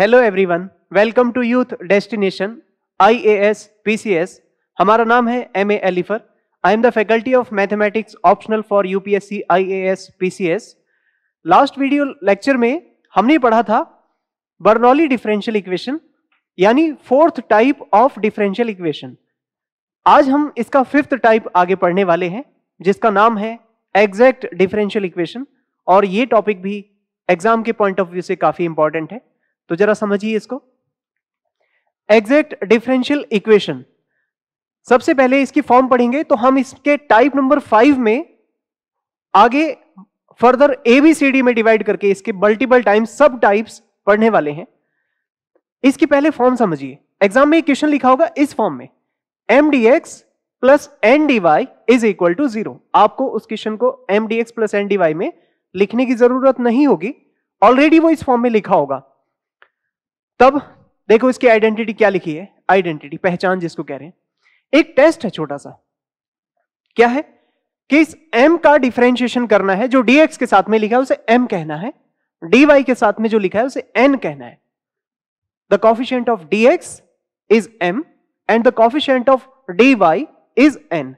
Hello everyone welcome to youth destination IAS PCS हमारा नाम है एम ए एलिफर I am the faculty of mathematics optional for UPSC IAS PCS last video lecture में हमने पढ़ा था बर्नौली डिफरेंशियल इक्वेशन यानी fourth type of differential equation आज हम इसका फिफ्थ टाइप आगे पढ़ने वाले हैं जिसका नाम है एग्जैक्ट डिफरेंशियल इक्वेशन और ये टॉपिक भी एग्जाम के पॉइंट ऑफ व्यू से काफी इंपॉर्टेंट है तो जरा समझिए इसको एग्जैक्ट डिफरेंशियल इक्वेशन सबसे पहले इसकी फॉर्म पढ़ेंगे तो हम इसके टाइप नंबर फाइव में आगे फर्दर एबीसीडी में डिवाइड करके इसके मल्टीपल टाइम सब टाइप्स पढ़ने वाले हैं इसके पहले फॉर्म समझिए एग्जाम में क्वेश्चन लिखा होगा इस फॉर्म में M D x plus N D Y is equal to zero आपको उस क्वेश्चन को M D x plus N D Y में लिखने की जरूरत नहीं होगी ऑलरेडी वो इस फॉर्म में लिखा होगा तब देखो इसकी आइडेंटिटी क्या लिखी है आइडेंटिटी पहचान जिसको कह रहे हैं एक टेस्ट है छोटा सा क्या है कि इस m का डिफरेंशिएशन करना है जो dx के साथ में लिखा है उसे m कहना है dy के साथ में जो लिखा है उसे n कहना है the coefficient of dx is m and the coefficient of dy is n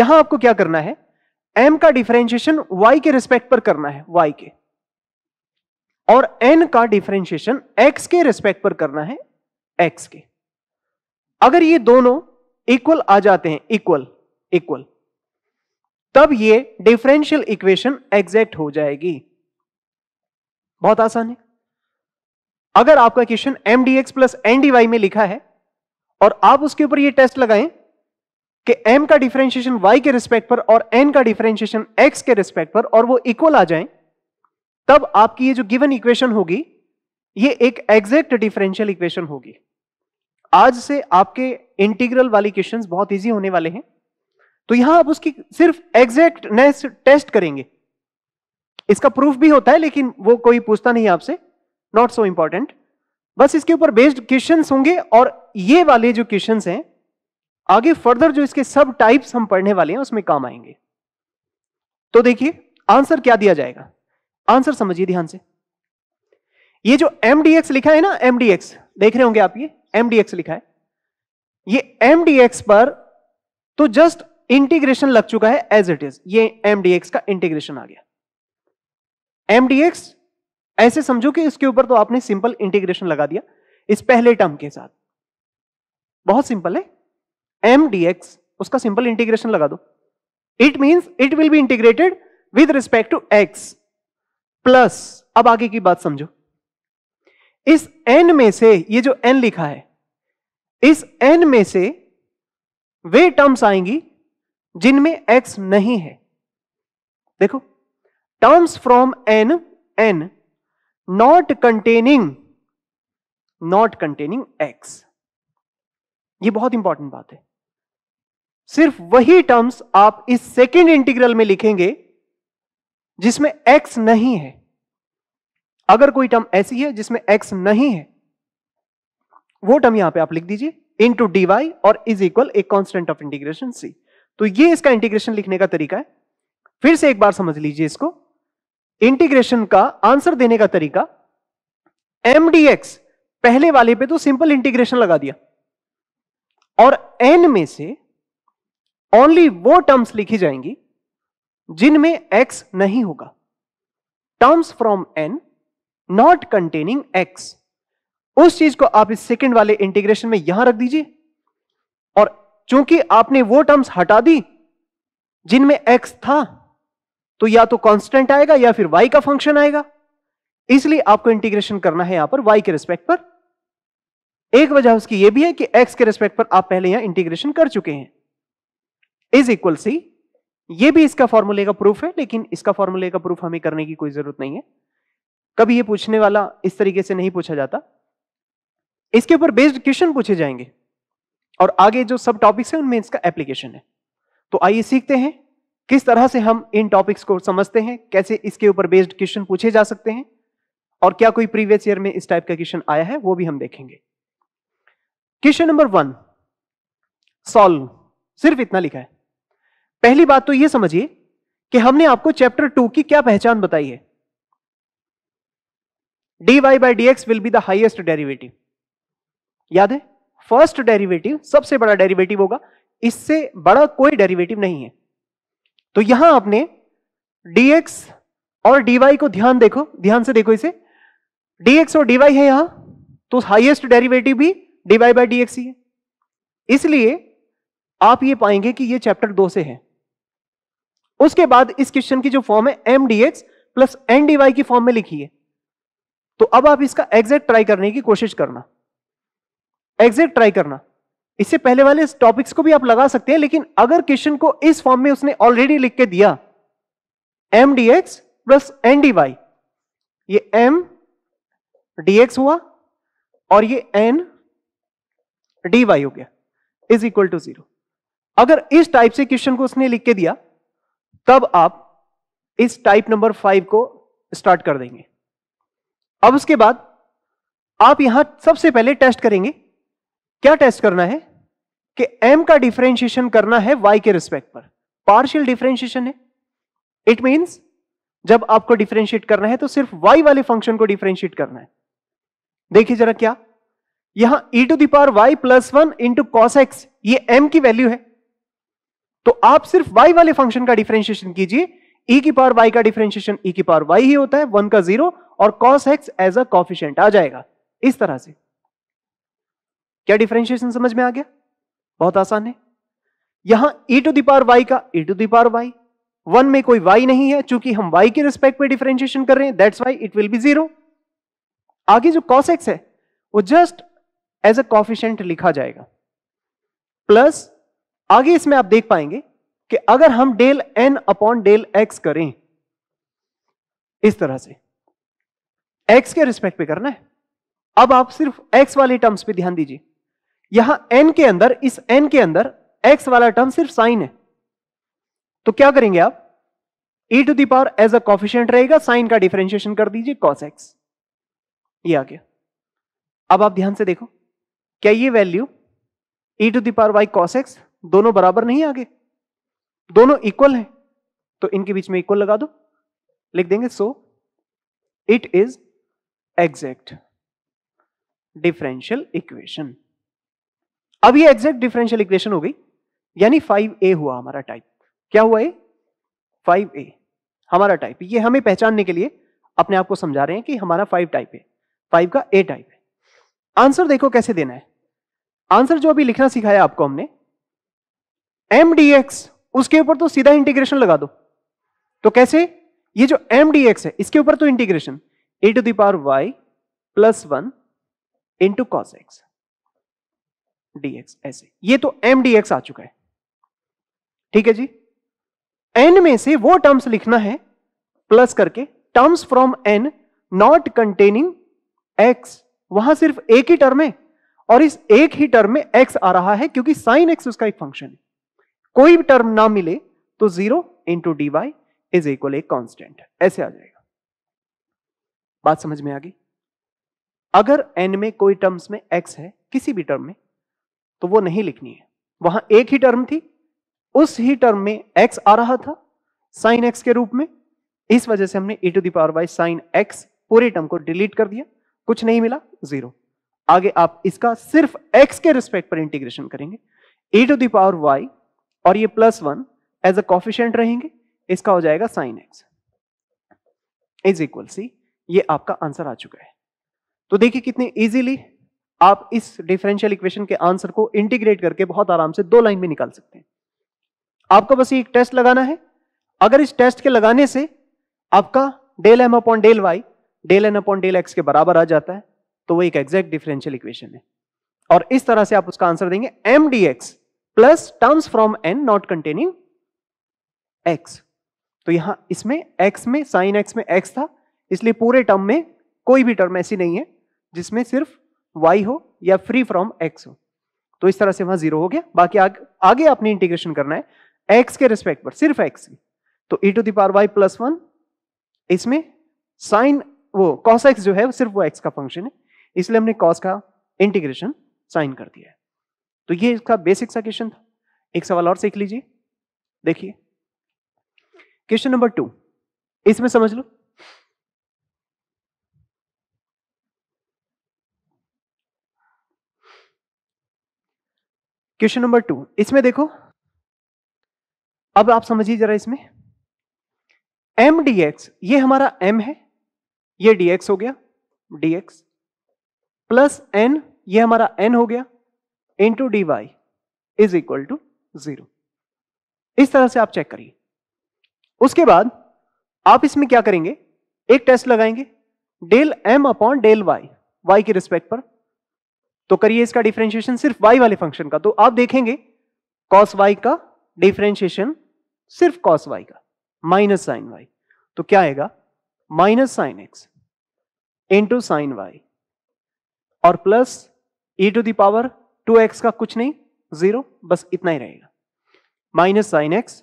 यहां आपको क्या करना है m का डिफरेंशिएशन y के रिस्पेक्ट पर करना है y के और एन का डिफरेंशिएशन एक्स के रिस्पेक्ट पर करना है एक्स के अगर ये दोनों इक्वल आ जाते हैं इक्वल इक्वल तब ये डिफरेंशियल इक्वेशन एग्जैक्ट हो जाएगी बहुत आसान है अगर आपका question M D x plus N D Y में लिखा है और आप उसके ऊपर ये टेस्ट लगाएं कि m का डिफरेंशिएशन y के रिस्पेक्ट पर और n का डिफरेंशिएशन x के रिस्पेक्ट पर और वो इक्वल आ जाएं तब आपकी ये जो गिवन इक्वेशन होगी ये एक एग्जैक्ट डिफरेंशियल इक्वेशन होगी आज से आपके इंटीग्रल वाली क्वेश्चंस बहुत इजी होने वाले हैं तो यहां आप उसकी सिर्फ एग्जैक्टनेस टेस्ट करेंगे इसका प्रूफ भी होता है लेकिन वो कोई पूछता नहीं आपसे नॉट सो इंपॉर्टेंट बस इसके ऊपर बेस्ड क्वेश्चन होंगे और ये वाले जो क्वेश्चन हैं आगे फर्दर जो इसके सब टाइप्स हम पढ़ने वाले हैं उसमें काम आएंगे तो देखिए आंसर क्या दिया जाएगा आंसर समझिए ध्यान से ये जो एम लिखा है ना एम देख रहे होंगे आप ये एम लिखा है ये एम पर तो जस्ट इंटीग्रेशन लग चुका है एज इट इज ये एम का इंटीग्रेशन आ गया एम ऐसे समझो कि इसके ऊपर तो आपने सिंपल इंटीग्रेशन लगा दिया इस पहले टर्म के साथ बहुत सिंपल है एम उसका सिंपल इंटीग्रेशन लगा दो it means it will be integrated with respect to X plus अब आगे की बात समझो इस एन में से ये जो एन लिखा है इस एन में से वे टर्म्स आएंगी जिनमें एक्स नहीं है देखो terms from N N not containing not containing X ये बहुत इंपॉर्टेंट बात है सिर्फ वही टर्म्स आप इस सेकेंड इंटीग्रल में लिखेंगे जिसमें एक्स नहीं है अगर कोई टर्म ऐसी है जिसमें एक्स नहीं है वो टर्म यहां पे आप लिख दीजिए इन टू वाई और इज इक्वल एक कॉन्स्टेंट ऑफ इंटीग्रेशन सी तो ये इसका इंटीग्रेशन लिखने का तरीका है फिर से एक बार समझ लीजिए इसको इंटीग्रेशन का आंसर देने का तरीका एम पहले वाले पे तो सिंपल इंटीग्रेशन लगा दिया और एन में से ओनली वो टर्म्स लिखी जाएंगी जिनमें x नहीं होगा terms from n not containing x उस चीज को आप इस सेकेंड वाले इंटीग्रेशन में यहां रख दीजिए और चूंकि आपने वो टर्म्स हटा दी जिनमें x था तो या तो कांस्टेंट आएगा या फिर y का फंक्शन आएगा इसलिए आपको इंटीग्रेशन करना है यहां पर y के रिस्पेक्ट पर एक वजह उसकी यह भी है कि x के रिस्पेक्ट पर आप पहले यहां इंटीग्रेशन कर चुके हैं इज इक्वल सी ये भी इसका फॉर्मूले का प्रूफ है लेकिन इसका फॉर्मूले का प्रूफ हमें करने की कोई जरूरत नहीं है कभी ये पूछने वाला इस तरीके से नहीं पूछा जाता इसके ऊपर बेस्ड क्वेश्चन पूछे जाएंगे और आगे जो सब टॉपिक्स हैं उनमें इसका एप्लीकेशन है तो आइए सीखते हैं किस तरह से हम इन टॉपिक्स को समझते हैं कैसे इसके ऊपर बेस्ड क्वेश्चन पूछे जा सकते हैं और क्या कोई प्रीवियस ईयर में इस टाइप का क्वेश्चन आया है वो भी हम देखेंगे क्वेश्चन नंबर वन सॉल्व सिर्फ इतना लिखा है पहली बात तो यह समझिए कि हमने आपको चैप्टर टू की क्या पहचान बताई है D Y by D X will be the highest derivative याद है फर्स्ट डेरिवेटिव सबसे बड़ा डेरिवेटिव होगा इससे बड़ा कोई डेरिवेटिव नहीं है तो यहां आपने dx और dy को ध्यान देखो ध्यान से देखो इसे dx और dy है यहां तो हाइएस्ट डेरिवेटिव भी dy बाई डी ही है इसलिए आप ये पाएंगे कि ये चैप्टर दो से है उसके बाद इस क्वेश्चन की जो फॉर्म है M D x plus N D Y की फॉर्म में लिखी है तो अब आप इसका एग्जैक्ट ट्राई करने की कोशिश करना एग्जैक्ट ट्राई करना इससे पहले वाले इस टॉपिक्स को भी आप लगा सकते हैं लेकिन अगर क्वेश्चन को इस फॉर्म में उसने ऑलरेडी लिख के दिया M D x plus N D Y ये एम डी एक्स हुआ और ये एन डी वाई हो गया इज इक्वल टू जीरो अगर इस टाइप से क्वेश्चन को उसने लिख के दिया तब आप इस टाइप नंबर फाइव को स्टार्ट कर देंगे अब उसके बाद आप यहां सबसे पहले टेस्ट करेंगे क्या टेस्ट करना है कि m का डिफ्रेंशिएशन करना है y के रिस्पेक्ट पर पार्शियल डिफ्रेंशिएशन है इट मींस जब आपको डिफ्रेंशिएट करना है तो सिर्फ y वाले फंक्शन को डिफ्रेंशिएट करना है देखिए जरा क्या यहां e to the power y plus one into cos X ये m की वैल्यू है तो आप सिर्फ y वाले फंक्शन का डिफरेंशिएशन कीजिए e की पावर y का डिफरेंशिएशन e की पावर y ही होता है वन का जीरो और cos x as a coefficient आ जाएगा इस तरह से क्या डिफरेंशिएशन समझ में आ गया बहुत आसान है यहां e टू दावर y का e to the power y one में कोई y नहीं है चूंकि हम y के रिस्पेक्ट में डिफरेंशिएशन कर रहे हैं that's why it will be zero आगे जो cos x है वो जस्ट एज अ कॉफिशियंट लिखा जाएगा प्लस आगे इसमें आप देख पाएंगे कि अगर हम del N upon del X करें इस तरह से एक्स के रिस्पेक्ट पे करना है अब आप सिर्फ एक्स वाले टर्म्स पे ध्यान दीजिए यहां एन के अंदर इस एन के अंदर एक्स वाला टर्म सिर्फ साइन है तो क्या करेंगे आप e to the power as a coefficient रहेगा साइन का डिफरेंशिएशन कर दीजिए कॉस एक्स ये आ गया अब आप ध्यान से देखो क्या ये value e to the power y cos x दोनों बराबर नहीं आगे दोनों इक्वल है तो इनके बीच में इक्वल लगा दो लिख देंगे so it is exact differential equation अब ये एग्जैक्ट डिफरेंशियल इक्वेशन हो गई यानी 5a हुआ हमारा टाइप क्या हुआ ये 5a हमारा टाइप ये हमें पहचानने के लिए अपने आप को समझा रहे हैं कि हमारा 5 टाइप है 5 का a टाइप है आंसर देखो कैसे देना है आंसर जो अभी लिखना सिखाया आपको हमने एम उसके ऊपर तो सीधा इंटीग्रेशन लगा दो तो कैसे ये जो एम है इसके ऊपर तो integration e to the power y plus one into cos x d x ऐसे ये तो एम आ चुका है ठीक है जी एन में से वो टर्म्स लिखना है प्लस करके terms from N not containing x वहां सिर्फ एक ही टर्म है और इस एक ही टर्म में एक्स आ रहा है क्योंकि साइन एक्स उसका एक फंक्शन है कोई भी टर्म ना मिले तो zero into d Y is equal एक कॉन्स्टेंट ऐसे आ जाएगा बात समझ में आ गई अगर एन में कोई टर्म्स में एक्स है किसी भी टर्म में तो वो नहीं लिखनी है वहां एक ही टर्म थी उस ही टर्म में एक्स आ रहा था साइन एक्स के रूप में इस वजह से हमने e to the power y sine x पूरे टर्म को डिलीट कर दिया कुछ नहीं मिला जीरो आगे आप इसका सिर्फ एक्स के रिस्पेक्ट पर इंटीग्रेशन करेंगे e to the power y और ये plus one as a coefficient रहेंगे इसका हो जाएगा sine x is equal c ये आपका आंसर आ चुका है तो देखिए कितने इजीली आप इस डिफरेंशियल इक्वेशन के आंसर को इंटीग्रेट करके बहुत आराम से दो लाइन में निकाल सकते हैं आपको बस एक टेस्ट लगाना है अगर इस टेस्ट के लगाने से आपका del M upon del y del N upon del x के बराबर आ जाता है तो वो एक एग्जैक्ट डिफरेंशियल इक्वेशन है और इस तरह से आप उसका आंसर देंगे m D x plus terms from N not containing x तो यहां इसमें एक्स में साइन एक्स में एक्स था इसलिए पूरे टर्म में कोई भी टर्म ऐसी नहीं है जिसमें सिर्फ वाई हो या फ्री फ्रॉम एक्स हो तो इस तरह से वहां जीरो हो गया बाकी आग, आगे आपने इंटीग्रेशन करना है एक्स के रिस्पेक्ट पर सिर्फ एक्स की तो e to the power y plus one इसमें साइन वो कॉस एक्स जो है सिर्फ वो एक्स का फंक्शन है इसलिए हमने कॉस का इंटीग्रेशन साइन कर दिया है तो ये इसका बेसिक सा क्वेश्चन था एक सवाल और सीख लीजिए देखिए क्वेश्चन नंबर टू इसमें समझ लो क्वेश्चन नंबर टू इसमें देखो अब आप समझिए जरा इसमें एम डी एक्स ये हमारा एम है ये dx हो गया dx प्लस एन ये हमारा एन हो गया into d Y is equal to zero इस तरह से आप चेक करिए उसके बाद आप इसमें क्या करेंगे एक टेस्ट लगाएंगे del M upon del y y के रिस्पेक्ट पर तो करिए इसका डिफरेंशिएशन सिर्फ वाई वाले फंक्शन का तो आप देखेंगे कॉस वाई का डिफरेंशिएशन सिर्फ कॉस वाई का माइनस साइन वाई तो क्या आएगा minus sine x into sine y और plus e to the power two x का कुछ नहीं जीरो बस इतना ही रहेगा minus sine x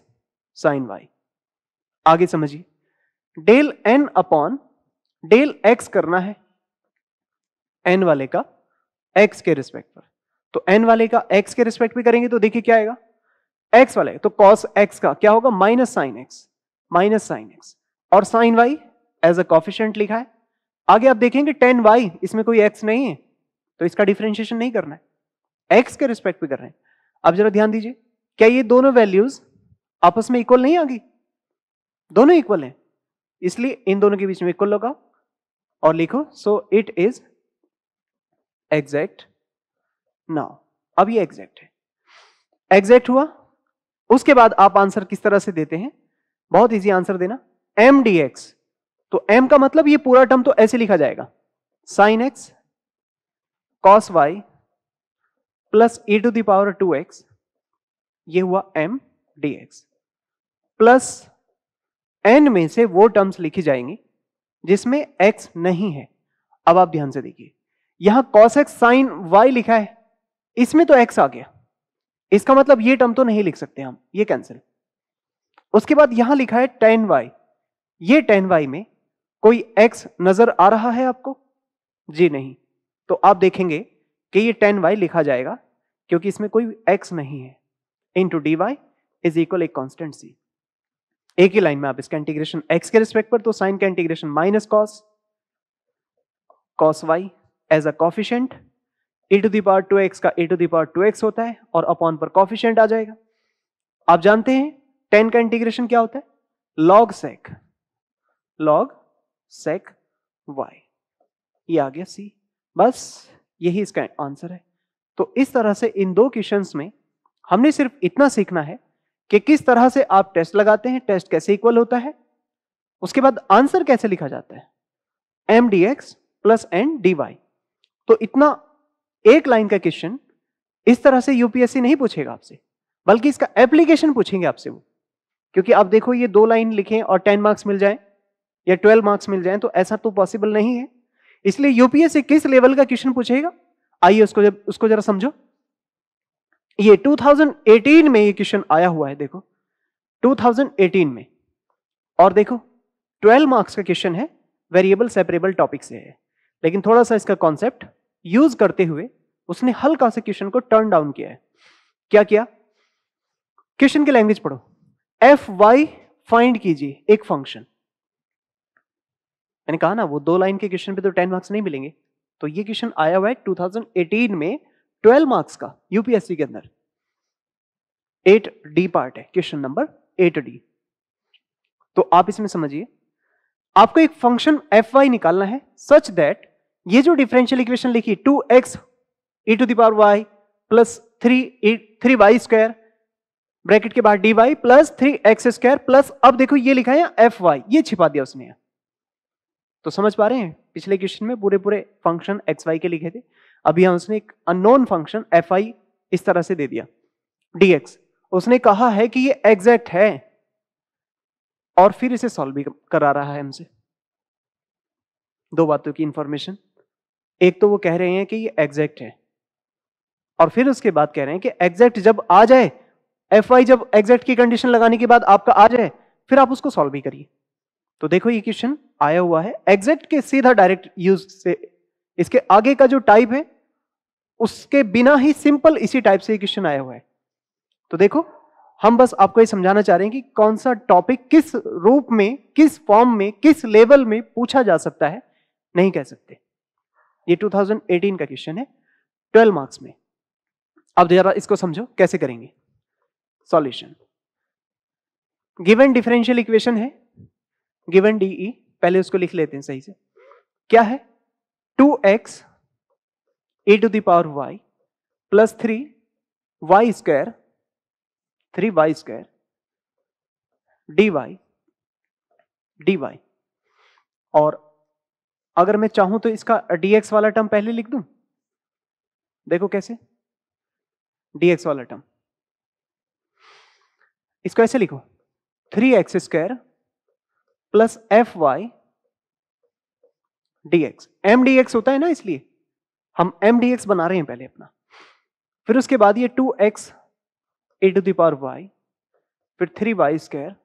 sine y आगे समझिए del N upon del x करना है एन वाले का एक्स के रिस्पेक्ट पर तो एन वाले का एक्स के रिस्पेक्ट भी करेंगे तो देखिए क्या आएगा एक्स वाले तो कॉस एक्स का क्या होगा minus sine x minus sine x और sine y as a coefficient लिखा है आगे आप देखेंगे टेन वाई इसमें कोई एक्स नहीं है तो इसका डिफ्रेंशिएशन नहीं करना है एक्स के रिस्पेक्ट में कर रहे हैं अब जरा ध्यान दीजिए क्या ये दोनों वैल्यूज आपस में इक्वल नहीं आ गई दोनों इक्वल हैं इसलिए इन दोनों के बीच में इक्वल लगाओ और लिखो so it is exact now अब ये एग्जैक्ट है एग्जैक्ट हुआ उसके बाद आप आंसर किस तरह से देते हैं बहुत इजी आंसर देना एम डी एक्स तो एम का मतलब ये पूरा टर्म तो ऐसे लिखा जाएगा sine x cos y plus e to the power two x ये हुआ m D x plus n में से वो टर्म्स लिखी जाएंगी जिसमें एक्स नहीं है अब आप ध्यान से देखिए यहां कॉस एक्स साइन वाई लिखा है इसमें तो एक्स आ गया इसका मतलब ये टर्म तो नहीं लिख सकते हम ये कैंसिल उसके बाद यहां लिखा है टेन वाई ये टेन वाई में कोई एक्स नजर आ रहा है आपको जी नहीं तो आप देखेंगे कि ये टेन वाई लिखा जाएगा क्योंकि इसमें कोई एक्स नहीं है into d Y is equal एक कॉन्स्टेंट सी एक ही लाइन में आप इसका इंटीग्रेशन एक्स के रिस्पेक्ट पर तो साइन का integration minus cos cos y as a coefficient e to the power two x का e to the power two x होता है और अपॉन पर कॉफिशेंट आ जाएगा आप जानते हैं टेन का इंटीग्रेशन क्या होता है log sec log sec y ये आ गया सी बस यही इसका आंसर है तो इस तरह से इन दो क्वेश्चन में हमने सिर्फ इतना सीखना है कि किस तरह से आप टेस्ट लगाते हैं टेस्ट कैसे इक्वल होता है उसके बाद आंसर कैसे लिखा जाता है M D x plus N D y तो इतना एक लाइन का क्वेश्चन इस तरह से यूपीएससी नहीं पूछेगा आपसे बल्कि इसका एप्लीकेशन पूछेंगे आपसे वो क्योंकि आप देखो ये दो लाइन लिखें और टेन मार्क्स मिल जाए या ट्वेल्व मार्क्स मिल जाए तो ऐसा तो पॉसिबल नहीं है इसलिए यूपीएस से किस लेवल का क्वेश्चन पूछेगा आइए उसको जब उसको जरा समझो ये 2018 में ये क्वेश्चन आया हुआ है देखो 2018 में और देखो 12 मार्क्स का क्वेश्चन है वेरिएबल सेपरेबल टॉपिक से है लेकिन थोड़ा सा इसका कॉन्सेप्ट यूज करते हुए उसने हल्का से क्वेश्चन को टर्न डाउन किया है क्या किया क्वेश्चन की लैंग्वेज पढ़ो एफ वाई फाइंड कीजिए एक फंक्शन मैंने कहा ना वो दो लाइन के क्वेश्चन पे तो टेन मार्क्स नहीं मिलेंगे तो ये क्वेश्चन आया हुआ है 2018 में ट्वेल्व मार्क्स का यूपीएससी के अंदर एट डी पार्ट है क्वेश्चन नंबर एट डी तो आप इसमें समझिए आपको एक फंक्शन एफ वाई निकालना है सच दैट ये जो डिफरेंशियल इक्वेशन लिखी two x e to the power y plus three three y square bracket के बाद d y plus three x square plus अब देखो ये लिखा है एफ वाई ये छिपा दिया उसने यहां तो समझ पा रहे हैं पिछले क्वेश्चन में पूरे पूरे फंक्शन एक्स वाई के लिखे थे अभी हम उसने एक अनोन फंक्शन एफ आई इस तरह से दे दिया डी एक्स उसने कहा है कि ये एग्जैक्ट है और फिर इसे सॉल्व भी करा रहा है हमसे दो बातों की इंफॉर्मेशन एक तो वो कह रहे हैं कि ये एग्जैक्ट है और फिर उसके बाद कह रहे हैं कि एग्जैक्ट जब आ जाए एफ जब एग्जैक्ट की कंडीशन लगाने के बाद आपका आ जाए फिर आप उसको सॉल्व भी करिए तो देखो ये क्वेश्चन आया हुआ है एग्जेक्ट के सीधा डायरेक्ट यूज से इसके आगे का जो टाइप है उसके बिना ही सिंपल इसी टाइप से क्वेश्चन आया हुआ है तो देखो हम बस आपको ये समझाना चाह रहे हैं कि कौन सा टॉपिक किस रूप में किस फॉर्म में किस लेवल में पूछा जा सकता है नहीं कह सकते ये 2018 का क्वेश्चन है 12 मार्क्स में अब जरा इसको समझो कैसे करेंगे सॉल्यूशन गिवन डिफरेंशियल इक्वेशन है गिवन डी ई पहले उसको लिख लेते हैं सही से क्या है two x A to the power y plus three y square three y square d y d y और अगर मैं चाहूं तो इसका dx वाला टर्म पहले लिख दूं देखो कैसे dx वाला टर्म इसको ऐसे लिखो three x square plus f y d x m d x होता है ना इसलिए हम एम डीएक्स बना रहे हैं पहले अपना फिर उसके बाद ये two x A to the power y फिर three y square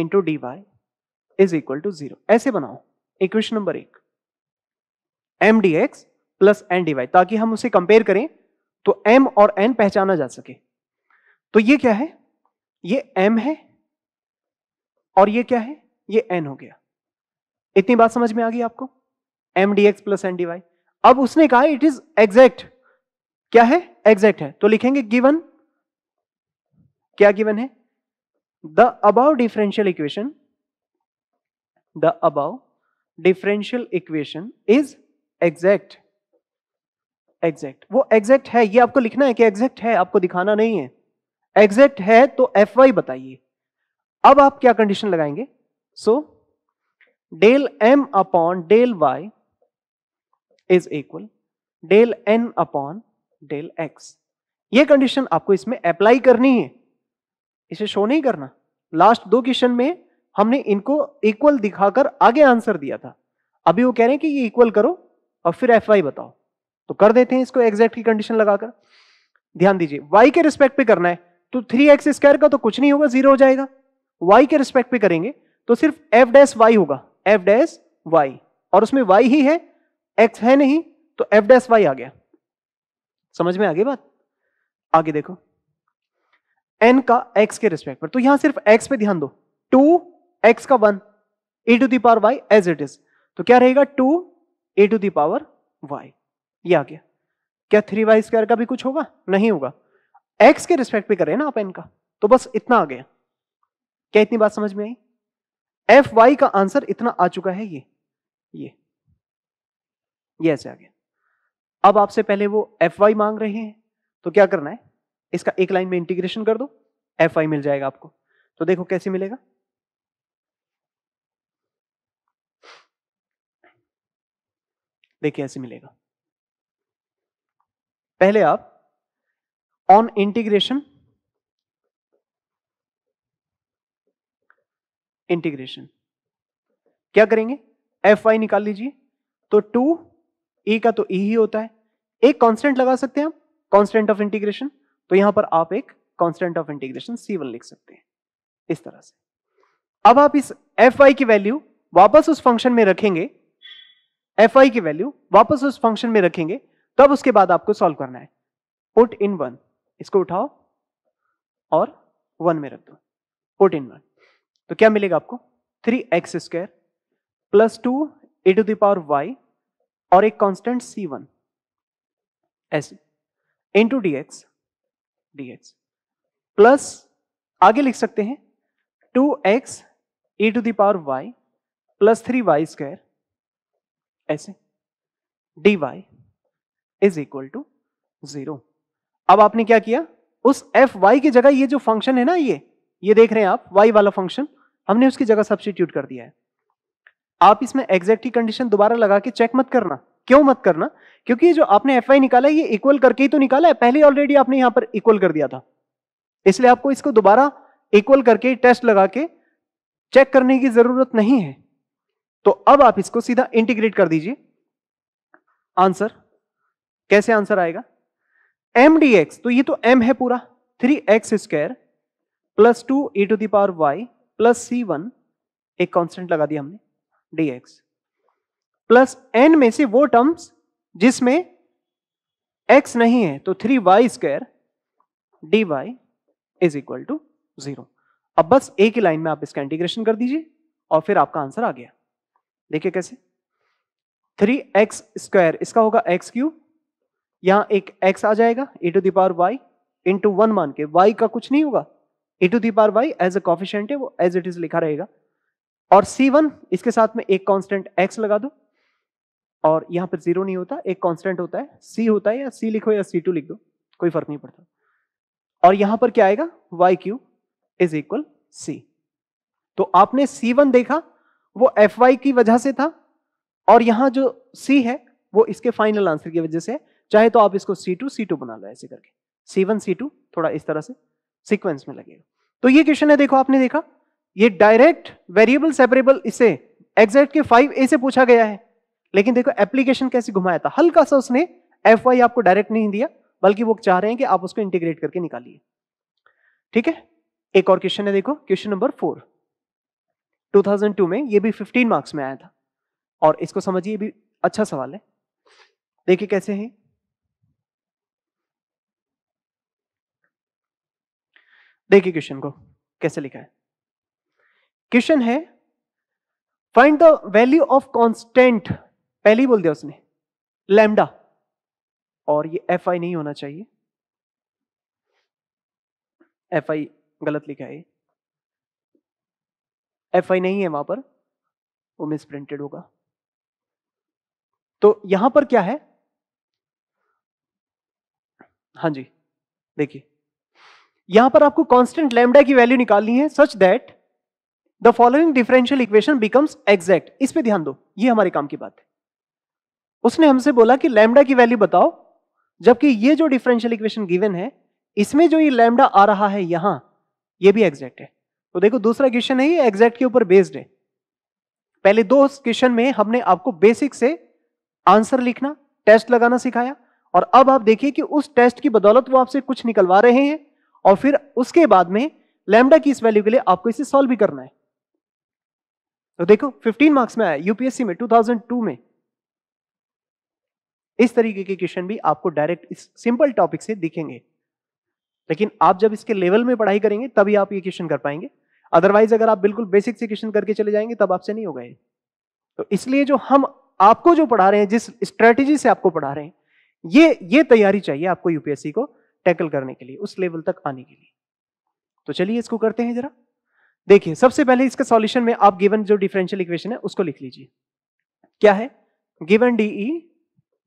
into d Y is equal to zero ऐसे बनाओ इक्वेशन नंबर एक m D x plus N D y ताकि हम उसे कंपेयर करें तो एम और एन पहचाना जा सके तो ये क्या है ये एम है और ये क्या है ये एन हो गया इतनी बात समझ में आ गई आपको m D x plus N D y अब उसने कहा इट इज एग्जैक्ट क्या है एग्जैक्ट है तो लिखेंगे गिवन क्या गिवन है the above differential equation the above differential equation is exact exact वो एग्जैक्ट है ये आपको लिखना है कि एग्जैक्ट है आपको दिखाना नहीं है एग्जैक्ट है तो एफ वाई बताइए अब आप क्या कंडीशन लगाएंगे So, del m upon del y is equal del n upon del x. ये कंडीशन आपको इसमें अप्लाई करनी है इसे शो नहीं करना लास्ट दो क्वेश्चन में हमने इनको इक्वल दिखाकर आगे आंसर दिया था अभी वो कह रहे हैं कि ये इक्वल करो और फिर एफ वाई बताओ तो कर देते हैं इसको एग्जैक्ट की कंडीशन लगाकर ध्यान दीजिए वाई के रिस्पेक्ट पे करना है तो थ्री एक्स स्क्वायर का तो कुछ नहीं होगा जीरो हो जाएगा वाई के रिस्पेक्ट पे करेंगे तो सिर्फ एफ डैस वाई होगा एफ डैस वाई और उसमें वाई ही है एक्स है नहीं तो एफ डैस वाई आ गया समझ में आ गई बात आगे देखो एन का एक्स के रिस्पेक्ट पर तो यहां सिर्फ एक्स पे ध्यान दो टू एक्स का one e to the power y as it is तो क्या रहेगा two e to the power y ये आ गया क्या थ्री वाई स्क्वायर का भी कुछ होगा नहीं होगा एक्स के रिस्पेक्ट पे करें ना आप एन का तो बस इतना आ गया क्या इतनी बात समझ में आई एफ वाई का आंसर इतना आ चुका है ये ये ये ऐसे आ गया अब आपसे पहले वो एफ वाई मांग रहे हैं तो क्या करना है इसका एक लाइन में इंटीग्रेशन कर दो एफ वाई मिल जाएगा आपको तो देखो कैसे मिलेगा देखिए ऐसे मिलेगा पहले आप ऑन इंटीग्रेशन इंटीग्रेशन क्या करेंगे एफ वाई निकाल लीजिए तो टू ई e का तो ई e ही होता है एक कांस्टेंट लगा सकते हैं हम कांस्टेंट ऑफ इंटीग्रेशन तो यहां पर आप एक constant of integration c one लिख सकते हैं इस तरह से अब आप इस एफ आई की वैल्यू वापस उस फंक्शन में रखेंगे एफ वाई की वैल्यू वापस उस फंक्शन में रखेंगे तब उसके बाद आपको सॉल्व करना है पुट इन वन इसको उठाओ और वन में रख दो पुट इन वन तो क्या मिलेगा आपको three x square plus two e to the power y और एक कांस्टेंट सी वन ऐसे into d x d x plus आगे लिख सकते हैं two x A to the power y plus three y square ऐसे d Y is equal to zero अब आपने क्या किया उस एफ वाई की जगह ये जो फंक्शन है ना ये ये देख रहे हैं आप वाई वाला फंक्शन हमने उसकी जगह सब्सिट्यूट कर दिया है आप इसमें एग्जैक्ट ही कंडीशन दोबारा लगा के चेक मत करना क्यों मत करना क्योंकि जो आपने एफ निकाला है ये इक्वल करके ही तो निकाला है पहले ऑलरेडी आपने यहां पर इक्वल कर दिया था इसलिए आपको इसको दोबारा इक्वल करके टेस्ट लगा के चेक करने की जरूरत नहीं है तो अब आप इसको सीधा इंटीग्रेट कर दीजिए आंसर कैसे आंसर आएगा एम डी एक्स तो ये तो एम है पूरा three x square plus two e to the power y plus c one एक कांस्टेंट लगा दिया हमने डी एक्स प्लस एन में से वो टर्म्स जिसमें एक्स नहीं है तो three y square d Y is equal to zero अब बस एक ही लाइन में आप इसका इंटीग्रेशन कर दीजिए और फिर आपका आंसर आ गया देखिए कैसे थ्री एक्स स्क्वायर इसका होगा एक्स क्यू यहां एक एक्स आ जाएगा e to the power y into one मान के वाई का कुछ नहीं होगा e to the power y as a coefficient है वो एज इट इज लिखा रहेगा और सी वन इसके साथ में एक कॉन्स्टेंट एक्स लगा दो और यहाँ पर जीरो नहीं होता एक कॉन्स्टेंट होता है सी होता है या सी लिखो या सी टू लिख दो कोई फर्क नहीं पड़ता और यहाँ पर क्या आएगा y q is equal c तो आपने सी वन देखा वो एफ वाई की वजह से था और यहाँ जो सी है वो इसके फाइनल आंसर की वजह से है चाहे तो आप इसको सी टू सी टू बना लो ऐसे करके सी वन सी टू थोड़ा इस तरह से सीक्वेंस में लगेगा तो ये क्वेश्चन है देखो आपने देखा ये डायरेक्ट वेरिएबल सेपरेबल इसे एग्जैक्ट के फाइव ए से पूछा गया है लेकिन देखो एप्लीकेशन कैसे घुमाया था हल्का सा उसने एफ वाई आपको डायरेक्ट नहीं दिया बल्कि वो चाह रहे हैं कि आप उसको इंटीग्रेट करके निकालिए ठीक है एक और क्वेश्चन है देखो क्वेश्चन नंबर फोर 2002 में ये भी 15 मार्क्स में आया था और इसको समझिए भी अच्छा सवाल है देखिए कैसे है देखिए क्वेश्चन को कैसे लिखा है क्वेश्चन है find the value of constant पहले ही बोल दिया उसने लैमडा और ये एफ आई नहीं होना चाहिए एफ आई गलत लिखा है एफ आई नहीं है वहां पर वो मिस प्रिंटेड होगा तो यहां पर क्या है हाँ जी देखिए यहां पर आपको कॉन्स्टेंट लैमडा की वैल्यू निकालनी है such that the following differential equation becomes exact इस पर ध्यान दो ये हमारे काम की बात है उसने हमसे बोला कि लैमडा की वैल्यू बताओ जबकि ये जो डिफरेंशियल इक्वेशन गिवन है इसमें जो ये लैमडा आ रहा है यहां ये भी एग्जैक्ट है तो देखो दूसरा क्वेश्चन है ये एग्जैक्ट के ऊपर बेस्ड है पहले दो क्वेश्चन में हमने आपको बेसिक से आंसर लिखना टेस्ट लगाना सिखाया और अब आप देखिए कि उस टेस्ट की बदौलत वो आपसे कुछ निकलवा रहे हैं और फिर उसके बाद में लैमडा की इस वैल्यू के लिए आपको इसे सॉल्व भी करना है तो देखो 15 मार्क्स में आया यूपीएससी में 2002 में इस तरीके के क्वेश्चन भी आपको डायरेक्ट इस सिंपल टॉपिक से दिखेंगे लेकिन आप जब इसके लेवल में पढ़ाई करेंगे तभी आप ये क्वेश्चन कर पाएंगे अदरवाइज अगर आप बिल्कुल बेसिक से क्वेश्चन करके चले जाएंगे तब आपसे नहीं होगा ये तो इसलिए जो हम आपको जो पढ़ा रहे हैं जिस स्ट्रेटेजी से आपको पढ़ा रहे हैं ये ये तैयारी चाहिए आपको यूपीएससी को टैकल करने के लिए उस लेवल तक आने के लिए तो चलिए इसको करते हैं जरा देखिए सबसे पहले इसके सॉल्यूशन में आप गिवन जो डिफरेंशियल इक्वेशन है उसको लिख लीजिए क्या है given d e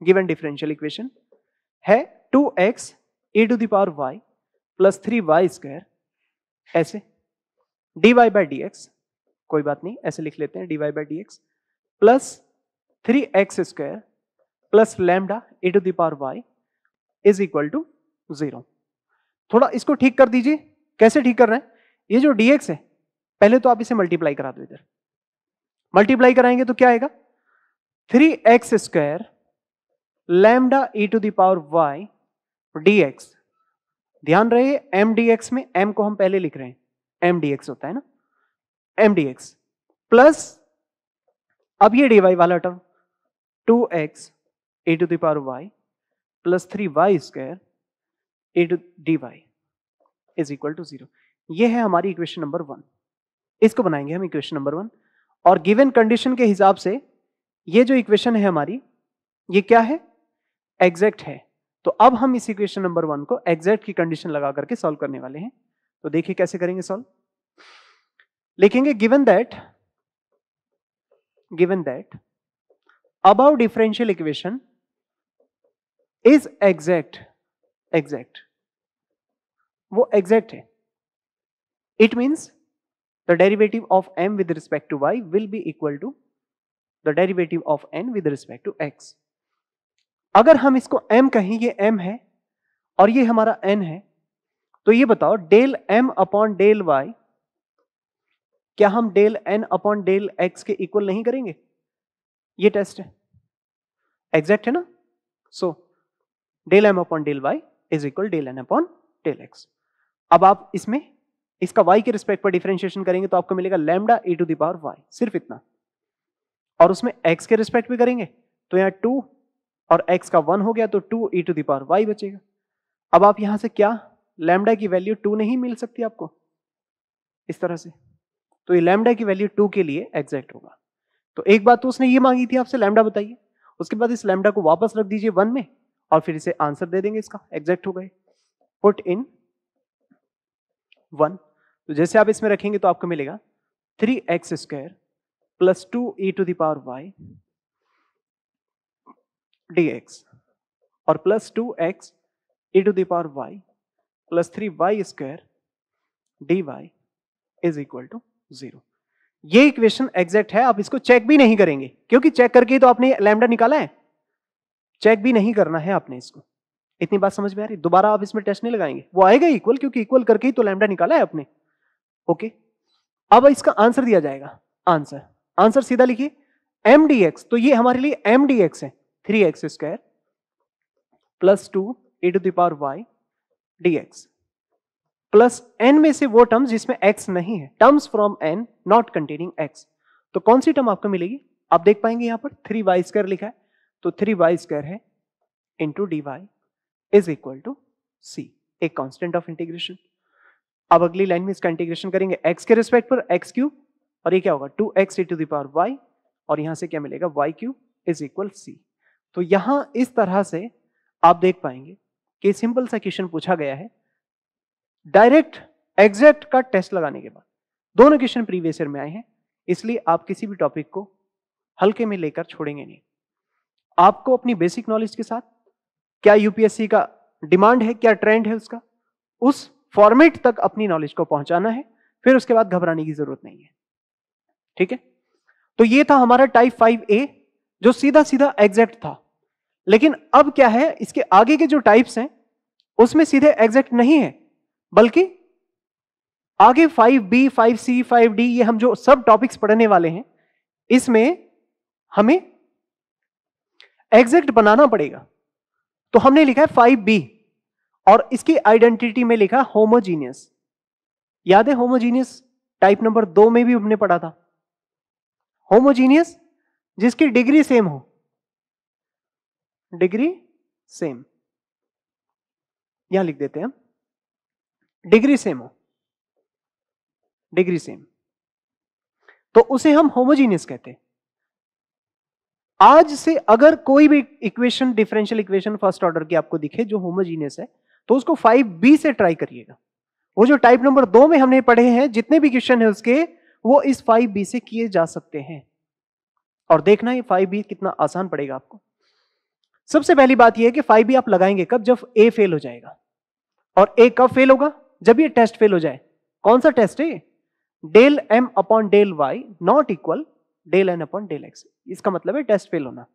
given differential equation है two x A to the power y plus three y square ऐसे d Y by D x कोई बात नहीं ऐसे लिख लेते हैं d Y by D x plus three x square plus lambda e to the power y is equal to zero थोड़ा इसको ठीक कर दीजिए कैसे ठीक कर रहे हैं ये जो dx है पहले तो आप इसे मल्टीप्लाई करा दो इधर मल्टीप्लाई कराएंगे तो क्या आएगा three x square lambda e to the power y d x ध्यान रहे एम डी एक्स में एम को हम पहले लिख रहे हैं एम डी एक्स होता है ना एम डी एक्स प्लस अब ये डी वाई वाला term two x A to the power y plus three y square e to d Y is equal to zero ये है हमारी इक्वेशन नंबर वन इसको बनाएंगे हम इक्वेशन नंबर वन और गिवन कंडीशन के हिसाब से ये जो इक्वेशन है हमारी ये क्या है एग्जैक्ट है तो अब हम इस इक्वेशन नंबर वन को एग्जैक्ट की कंडीशन लगा करके सॉल्व करने वाले हैं तो देखिए कैसे करेंगे सॉल्व लिखेंगे given that given that above differential equation is exact exact वो एग्जैक्ट है it means the derivative of m with respect to y will be equal to the derivative of n with respect to x अगर हम इसको M कहें ये M है और ये हमारा एन है तो ये बताओ del M upon del y क्या हम del N upon del x के इक्वल नहीं करेंगे ये टेस्ट है एग्जैक्ट है ना so del M upon del y is equal del N upon del x अब आप इसमें इसका y के रिस्पेक्ट पर डिफ्रेंशिएशन करेंगे तो आपको मिलेगा lambda e to the power y सिर्फ इतना और उसमें x के रिस्पेक्ट भी करेंगे तो यहाँ टू और x का वन हो गया तो two e to the power y बचेगा अब आप यहां से क्या लेमडा की वैल्यू टू नहीं मिल सकती आपको इस तरह से तो ये लेमडा की वैल्यू टू के लिए एग्जैक्ट होगा तो एक बात तो उसने ये मांगी थी आपसे लेमडा बताइए उसके बाद इस लेमडा को वापस रख दीजिए वन में और फिर इसे आंसर दे देंगे इसका एग्जैक्ट हो गए पुट इन वन तो जैसे आप इसमें रखेंगे तो आपको मिलेगा three x square plus two e to the power y d x और plus two x A to the power y plus three y square d Y is equal to zero ये इक्वेशन एग्जैक्ट है आप इसको चेक भी नहीं करेंगे क्योंकि check करके तो आपने लैमडा निकाला है चेक भी नहीं करना है आपने इसको इतनी बात समझ में आ रही दोबारा आप इसमें टेस्ट नहीं लगाएंगे वो आएगा इक्वल क्योंकि इक्वल करके ही तो लैमडा निकाला है आपने ओके अब इसका आंसर दिया जाएगा आंसर आंसर सीधा लिखिए एम डी एक्स तो ये हमारे लिए एम डी एक्स है three x square plus two e to the power y d x plus n में से वो टर्म्स जिसमें एक्स नहीं है terms from N not containing x तो कौन सी टर्म आपको मिलेगी आप देख पाएंगे यहां पर थ्री वाई स्क्वायर लिखा है तो थ्री वाई स्क्वायर है into d Y is equal to c एक कांस्टेंट ऑफ इंटीग्रेशन अब अगली लाइन में इसका इंटीग्रेशन करेंगे x के रिस्पेक्ट पर एक्स क्यूब और ये क्या होगा two x A to the power y और यहां से क्या मिलेगा y cube is equal c तो यहां इस तरह से आप देख पाएंगे कि सिंपल सा क्वेश्चन पूछा गया है डायरेक्ट एग्जैक्ट का टेस्ट लगाने के बाद दोनों क्वेश्चन प्रीवियस ईयर में आए हैं इसलिए आप किसी भी टॉपिक को हल्के में लेकर छोड़ेंगे नहीं आपको अपनी बेसिक नॉलेज के साथ क्या यूपीएससी का डिमांड है क्या ट्रेंड है उसका उस फॉर्मेट तक अपनी नॉलेज को पहुंचाना है फिर उसके बाद घबराने की जरूरत नहीं है ठीक है तो ये था हमारा टाइप फाइव ए जो सीधा सीधा एग्जैक्ट था लेकिन अब क्या है इसके आगे के जो टाइप्स हैं उसमें सीधे एग्जैक्ट नहीं है बल्कि आगे five five b c five d ये हम जो सब टॉपिक्स पढ़ने वाले हैं इसमें हमें एग्जैक्ट बनाना पड़ेगा तो हमने लिखा है फाइव बी और इसकी आइडेंटिटी में लिखा होमोजीनियस याद है होमोजीनियस टाइप नंबर दो में भी हमने पढ़ा था होमोजीनियस जिसकी डिग्री सेम हो डिग्री सेम यहां लिख देते हैं हम डिग्री सेम हो डिग्री सेम तो उसे हम होमोजीनियस कहते हैं आज से अगर कोई भी equation differential equation first order की आपको दिखे जो होमोजीनियस है तो उसको 5b से ट्राई करिएगा वो जो टाइप नंबर दो में हमने पढ़े हैं जितने भी क्वेश्चन है उसके वो इस 5b से किए जा सकते हैं और देखना ये 5b कितना आसान पड़ेगा आपको सबसे पहली बात यह है कि 5b आप लगाएंगे कब जब ए फेल हो जाएगा और ए कब फेल होगा जब ये टेस्ट फेल हो जाए कौन सा टेस्ट है del M upon del y not equal del N upon del x इसका मतलब है टेस्ट फेल होना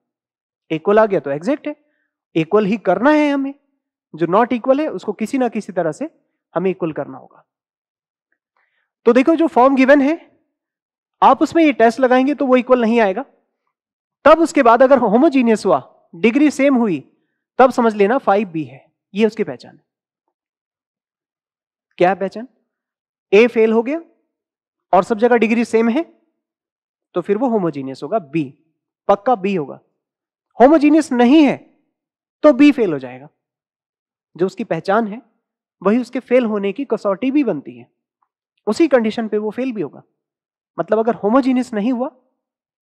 इक्वल आ गया तो एग्जैक्ट है इक्वल ही करना है हमें जो नॉट इक्वल है उसको किसी ना किसी तरह से हमें इक्वल करना होगा तो देखो जो फॉर्म गिवन है आप उसमें ये टेस्ट लगाएंगे तो वो इक्वल नहीं आएगा तब उसके बाद अगर होमोजीनियस हुआ डिग्री सेम हुई तब समझ लेना फाइव बी है ये उसकी पहचान है क्या पहचान ए फेल हो गया और सब जगह डिग्री सेम है तो फिर वो होमोजीनियस होगा बी पक्का बी होगा होमोजीनियस नहीं है तो बी फेल हो जाएगा जो उसकी पहचान है वही उसके फेल होने की कसौटी भी बनती है उसी कंडीशन पे वो फेल भी होगा मतलब अगर होमोजीनियस नहीं हुआ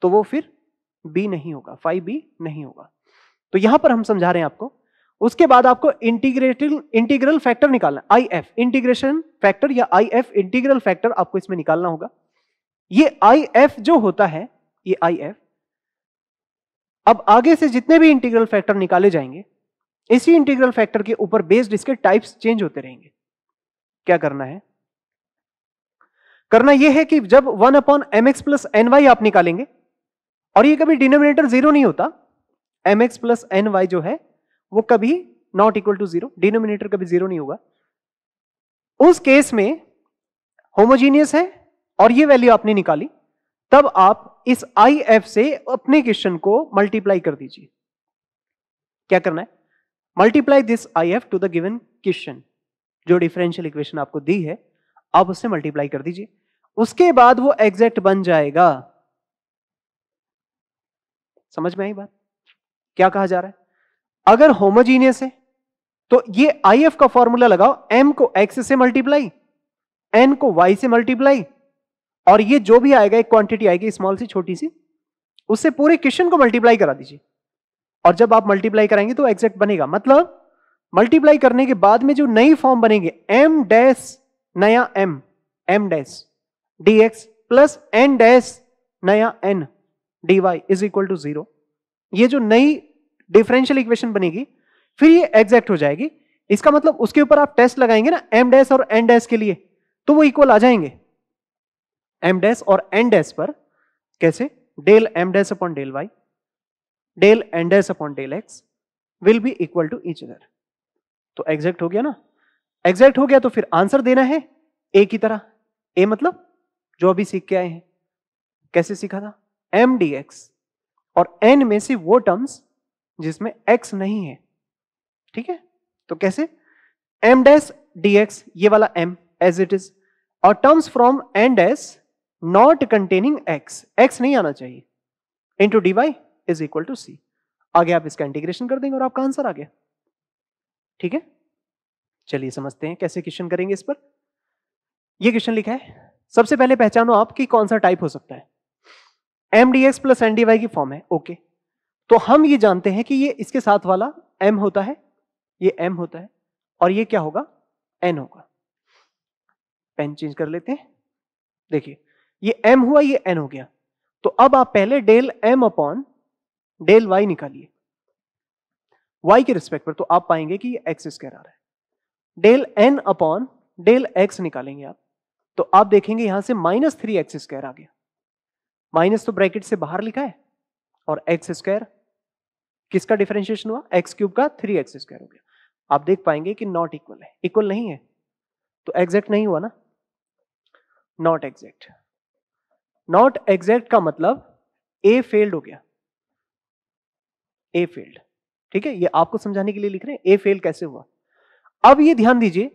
तो वो फिर बी नहीं होगा फाइव बी नहीं होगा तो यहां पर हम समझा रहे हैं आपको उसके बाद आपको इंटीग्रेटिव इंटीग्रल फैक्टर निकालना आई एफ इंटीग्रेशन फैक्टर या आई एफ इंटीग्रल फैक्टर आपको इसमें निकालना होगा ये आई एफ जो होता है ये आई एफ अब आगे से जितने भी इंटीग्रल फैक्टर निकाले जाएंगे इसी इंटीग्रल फैक्टर के ऊपर बेस्ड इसके टाइप्स चेंज होते रहेंगे क्या करना है करना यह है कि जब one upon M x plus n y आप निकालेंगे और ये कभी डिनोमिनेटर जीरो नहीं होता m x plus n y जो है वो कभी not equal to zero denominator कभी जीरो नहीं होगा उस केस में होमोजीनियस है और ये वैल्यू आपने निकाली तब आप इस आई एफ से अपने क्वेश्चन को मल्टीप्लाई कर दीजिए क्या करना है multiply this I F to the given question जो डिफरेंशियल इक्वेशन आपको दी है आप उससे मल्टीप्लाई कर दीजिए उसके बाद वो एग्जैक्ट बन जाएगा समझ में आई बात क्या कहा जा रहा है अगर होमोजीनियस है तो ये आई एफ का फॉर्मूला लगाओ एम को एक्स से मल्टीप्लाई एन को वाई से मल्टीप्लाई और ये जो भी आएगा एक क्वांटिटी आएगी स्मॉल सी छोटी सी उससे पूरे क्वेश्चन को मल्टीप्लाई करा दीजिए और जब आप मल्टीप्लाई कराएंगे तो एग्जैक्ट बनेगा मतलब मल्टीप्लाई करने के बाद में जो नई फॉर्म बनेंगे एम डैश नया m m dash d x plus n dash नया n D Y is equal to zero ये जो नई डिफरेंशियल इक्वेशन बनेगी फिर ये एग्जैक्ट हो जाएगी इसका मतलब उसके ऊपर आप टेस्ट लगाएंगे ना एम डैश और एन डैश के लिए तो वो इक्वल आ जाएंगे एम डैश और एन डैश पर कैसे del M dash upon del y del N dash upon del x will be equal to each other तो एग्जैक्ट हो गया ना एग्जैक्ट हो गया तो फिर आंसर देना है ए की तरह ए मतलब जो अभी सीख के आए हैं कैसे सीखा था एम डी एक्स और एन में से वो टर्म्स जिसमें एक्स नहीं है ठीक है तो कैसे एम डैश डी एक्स ये वाला एम एज इट इज और terms from n dash not containing x x नहीं आना चाहिए into d Y is equal to c आगे आप इसका इंटीग्रेशन कर देंगे और आपका आंसर आ गया ठीक है चलिए समझते हैं कैसे क्वेश्चन करेंगे इस पर यह क्वेश्चन लिखा है सबसे पहले पहचानो आप कि कौन सा टाइप हो सकता है M D x plus N D Y की फॉर्म है ओके तो हम ये जानते हैं कि ये इसके साथ वाला एम होता है ये एम होता है और ये क्या होगा एन होगा पेन चेंज कर लेते हैं देखिए ये m हुआ ये n हो गया तो अब आप पहले del m upon del y निकालिए y के रिस्पेक्ट पर तो आप पाएंगे कि ये एक्स स्क्वायर आ रहा है del n upon del x निकालेंगे आप तो आप देखेंगे यहां से माइनस थ्री एक्स स्क्वायर आ गया माइनस तो ब्रैकेट से बाहर लिखा है और एक्स स्क्वायर किसका डिफरेंशिएशन हुआ एक्स क्यूब का थ्री एक्स स्क्वायर हो गया आप देख पाएंगे कि नॉट इक्वल है इक्वल नहीं है तो एग्जैक्ट नहीं हुआ ना नॉट एग्जैक्ट नॉट एग्जैक्ट का मतलब ए फेल्ड हो गया ए फेल्ड ठीक है ये आपको समझाने के लिए लिख रहे हैं ए फेल कैसे हुआ अब ये ध्यान दीजिए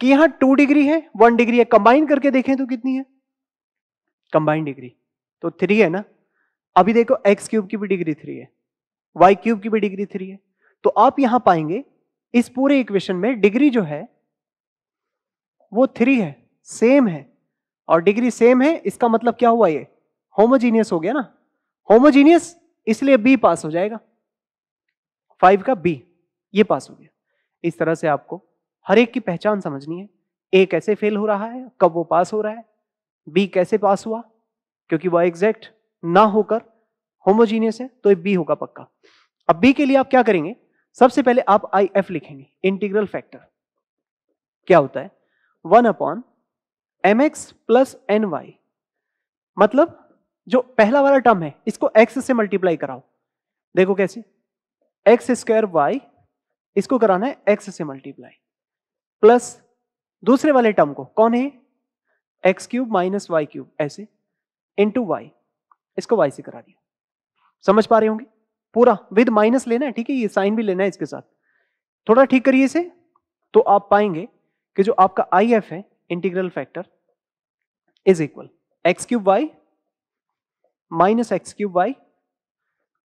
कि यहां टू डिग्री है वन डिग्री है कंबाइन करके देखें तो कितनी है कंबाइन डिग्री तो थ्री है ना अभी देखो एक्स क्यूब की भी डिग्री थ्री है वाई क्यूब की भी डिग्री थ्री है तो आप यहां पाएंगे इस पूरे इक्वेशन में डिग्री जो है वो थ्री है सेम है और डिग्री सेम है इसका मतलब क्या हुआ ये होमोजीनियस हो गया ना होमोजीनियस इसलिए बी पास हो जाएगा फाइव का बी ये पास हो गया इस तरह से आपको हर एक की पहचान समझनी है ए कैसे फेल हो रहा है कब वो पास हो रहा है बी कैसे पास हुआ क्योंकि वह एग्जैक्ट ना होकर होमोजीनियस है तो बी होगा पक्का अब बी के लिए आप क्या करेंगे सबसे पहले आप आई एफ लिखेंगे इंटीग्रल फैक्टर क्या होता है one upon M x plus n y मतलब जो पहला वाला टर्म है इसको एक्स से मल्टीप्लाई कराओ देखो कैसे एक्स स्क्वायर वाई इसको कराना है एक्स से मल्टीप्लाई प्लस दूसरे वाले टर्म को कौन है x cube minus y cube ऐसे इंटू वाई इसको वाई से करा दिया समझ पा रहे होंगे पूरा विद माइनस लेना है ठीक है ये साइन भी लेना है इसके साथ थोड़ा ठीक करिए इसे तो आप पाएंगे कि जो आपका आई एफ है integral factor is equal x cube y minus x cube y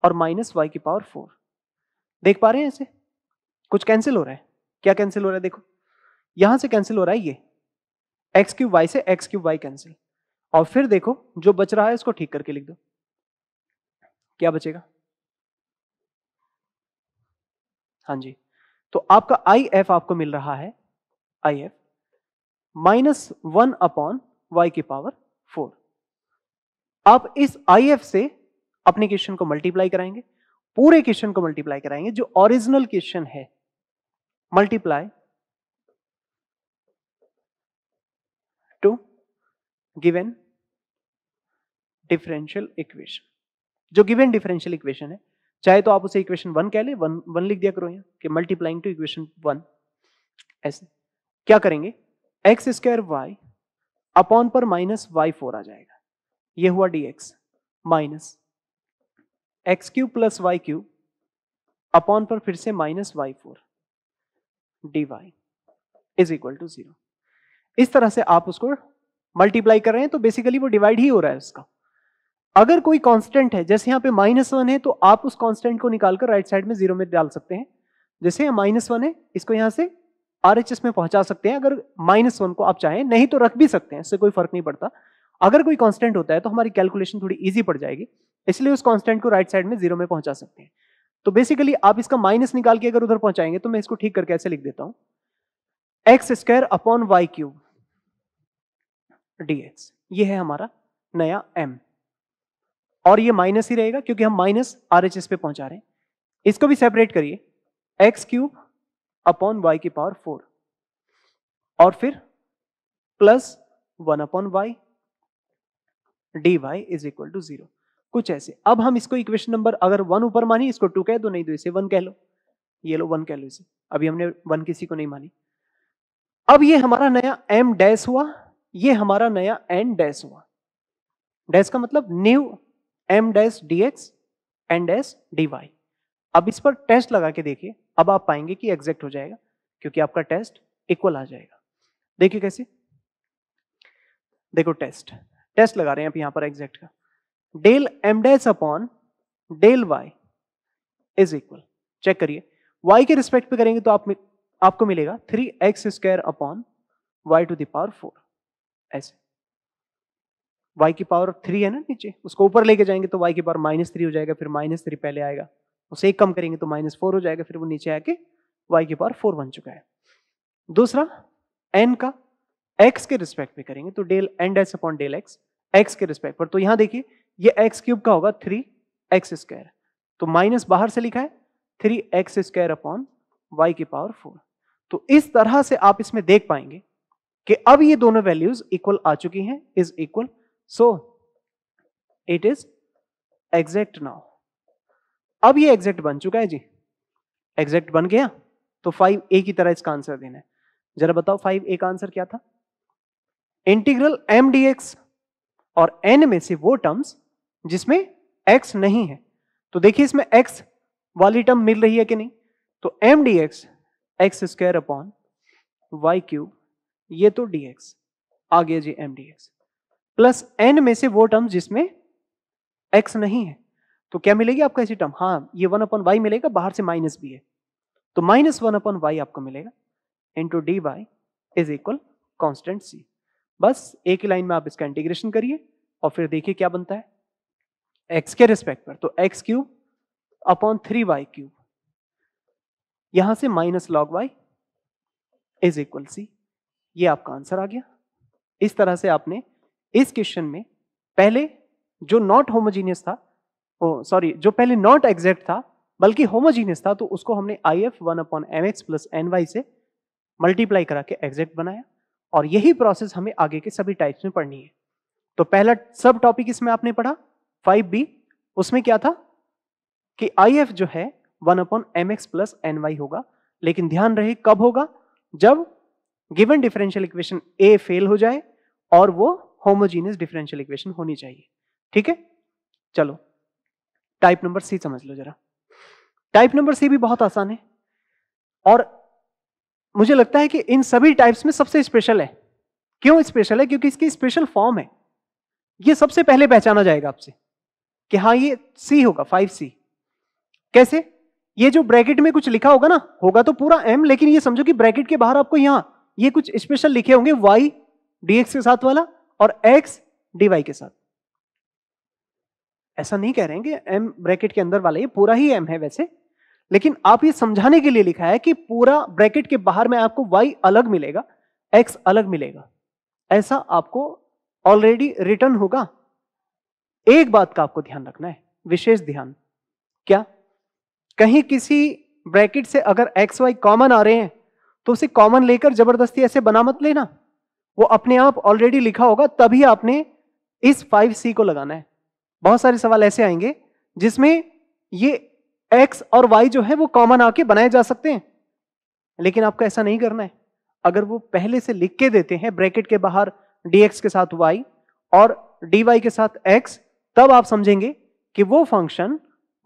और माइनस वाई की पावर फोर देख पा रहे हैं इसे कुछ कैंसिल हो रहा है क्या कैंसिल हो रहा है देखो यहां से कैंसिल हो रहा है ये एक्स क्यूब वाई से एक्स क्यूब वाई कैंसिल और फिर देखो जो बच रहा है उसको ठीक करके लिख दो क्या बचेगा हाँ जी तो आपका आई एफ आपको मिल रहा है I F minus one upon y की पावर फोर आप इस आई एफ से अपने क्वेश्चन को मल्टीप्लाई कराएंगे पूरे क्वेश्चन को मल्टीप्लाई कराएंगे जो ओरिजिनल क्वेश्चन है multiply to given differential equation जो गिवन डिफरेंशियल इक्वेशन है चाहे तो आप उसे इक्वेशन वन कह ले वन वन लिख दिया करो यहां कि मल्टीप्लाइंग टू इक्वेशन वन ऐसे क्या करेंगे एक्स स्क्वायर वाई अपॉन पर माइनस वाई फोर आ जाएगा ये हुआ d x minus x cube plus y cube upon पर फिर से minus y four d Y is equal to zero इस तरह से आप उसको मल्टीप्लाई कर रहे हैं तो बेसिकली वो डिवाइड ही हो रहा है उसका अगर कोई कांस्टेंट है जैसे यहां पे माइनस वन है तो आप उस कांस्टेंट को निकालकर राइट साइड में जीरो में डाल सकते हैं जैसे माइनस वन है इसको यहां से आर में पहुंचा सकते हैं अगर माइनस वन को आप चाहें नहीं तो रख भी सकते हैं इससे कोई फर्क नहीं पड़ता अगर कोई कांस्टेंट होता है तो हमारी कैलकुलेशन थोड़ी ईजी पड़ जाएगी इसलिए उस कांस्टेंट को राइट साइड में जीरो में पहुंचा सकते हैं तो बेसिकली आप इसका माइनस निकाल के अगर उधर पहुंचाएंगे तो मैं इसको ठीक करके ऐसे लिख देता हूं x square upon y cube d x ये है हमारा नया एम और ये माइनस ही रहेगा क्योंकि हम माइनस आर पे पहुंचा रहे हैं इसको भी सेपरेट करिए एक्स क्यूब अपॉन वाई की पावर फोर और फिर plus one upon y d Y is equal to zero कुछ ऐसे अब हम इसको इक्वेशन नंबर अगर वन ऊपर मानी इसको टू कह दो नहीं तो इसे वन कह लो ये लो वन कह लो इसे अभी हमने वन किसी को नहीं मानी अब ये हमारा नया एम डैश हुआ ये हमारा नया एन डैश हुआ डैश का मतलब new m dash d x n dash d y अब इस पर टेस्ट लगा के देखिए अब आप पाएंगे कि एग्जैक्ट हो जाएगा क्योंकि आपका टेस्ट इक्वल आ जाएगा देखिए कैसे देखो टेस्ट टेस्ट लगा रहे हैं आप यहां पर एग्जैक्ट का del m dash upon del y is equal check करिए वाई के रिस्पेक्ट पे करेंगे तो आप आपको मिलेगा three x square upon y to the power four ऐसे वाई की पावर थ्री है ना नीचे उसको ऊपर लेके जाएंगे तो वाई की पावर माइनस थ्री हो जाएगा फिर माइनस थ्री पहले आएगा उसे एक कम करेंगे तो माइनस फोर हो जाएगा फिर वो नीचे आके वाई के पावर फोर बन चुका है दूसरा एन का एक्स के रिस्पेक्ट में करेंगे तो del n dash upon del x x के रिस्पेक्ट पर तो यहां देखिए ये एक्स क्यूब का होगा थ्री एक्स स्क्वायर तो माइनस बाहर से लिखा है three x square upon y के पावर फोर तो इस तरह से आप इसमें देख पाएंगे कि अब ये दोनों वैल्यूज इक्वल आ चुकी हैं is equal so it is exact now अब ये एग्जैक्ट बन चुका है जी एग्जैक्ट बन गया तो फाइव ए की तरह इसका आंसर देना है जरा बताओ फाइव ए का आंसर क्या था इंटीग्रल एम डी एक्स और एन में से वो टर्म्स जिसमें एक्स नहीं है तो देखिए इसमें एक्स वाली टर्म मिल रही है कि नहीं तो M D x x square upon y cube ये तो डी एक्स आ गया जी m D x plus n में से वो टर्म्स जिसमें एक्स नहीं है तो क्या मिलेगी आपका ऐसी टर्म हाँ ये वन अपन वाई मिलेगा बाहर से माइनस भी है तो माइनस वन अपन वाई आपको मिलेगा into d Y is equal constant c बस एक ही लाइन में आप इसका इंटीग्रेशन करिए और फिर देखिए क्या बनता है एक्स के रिस्पेक्ट पर तो x cube upon three y cube यहां से minus log y is equal c ये आपका आंसर आ गया इस तरह से आपने इस क्वेश्चन में पहले जो नॉट होमोजीनियस था सॉरी जो पहले नॉट एग्जैक्ट था बल्कि होमोजीनियस था तो उसको हमने I F one upon M x plus n y से मल्टीप्लाई करा के एग्जैक्ट बनाया और यही प्रोसेस हमें आगे के सभी टाइप्स में पढ़नी है तो पहला सब टॉपिक इसमें आपने पढ़ा फाइव बी उसमें क्या था कि आई एफ जो है one upon M x plus n y होगा लेकिन ध्यान रहे कब होगा जब given differential equation a fail हो जाए और वो होमोजीनियस डिफरेंशियल इक्वेशन होनी चाहिए ठीक है चलो टाइप नंबर सी समझ लो जरा टाइप नंबर सी भी बहुत आसान है और मुझे लगता है कि इन सभी टाइप्स में सबसे स्पेशल है क्यों स्पेशल है क्योंकि इसकी स्पेशल फॉर्म है ये सबसे पहले पहचाना जाएगा आपसे कि हाँ ये सी होगा फाइव सी कैसे ये जो ब्रैकेट में कुछ लिखा होगा ना होगा तो पूरा एम लेकिन ये समझो कि ब्रैकेट के बाहर आपको यहां ये कुछ स्पेशल लिखे होंगे वाई डीएक्स के साथ वाला और एक्स डीवाई के साथ ऐसा नहीं कह रहे हैं कि एम ब्रैकेट के अंदर वाला ये पूरा ही एम है वैसे लेकिन आप ये समझाने के लिए लिखा है कि पूरा ब्रैकेट के बाहर में आपको वाई अलग मिलेगा एक्स अलग मिलेगा ऐसा आपको ऑलरेडी रिटर्न होगा एक बात का आपको ध्यान रखना है विशेष ध्यान क्या कहीं किसी ब्रैकेट से अगर एक्स वाई कॉमन आ रहे हैं तो उसे कॉमन लेकर जबरदस्ती ऐसे बना मत लेना वो अपने आप ऑलरेडी लिखा होगा तभी आपने इस फाइव सी को लगाना है बहुत सारे सवाल ऐसे आएंगे जिसमें ये एक्स और वाई जो है वो कॉमन आके बनाए जा सकते हैं लेकिन आपको ऐसा नहीं करना है अगर वो पहले से लिख के देते हैं ब्रैकेट के बाहर dx के साथ y और dy के साथ x तब आप समझेंगे कि वो फंक्शन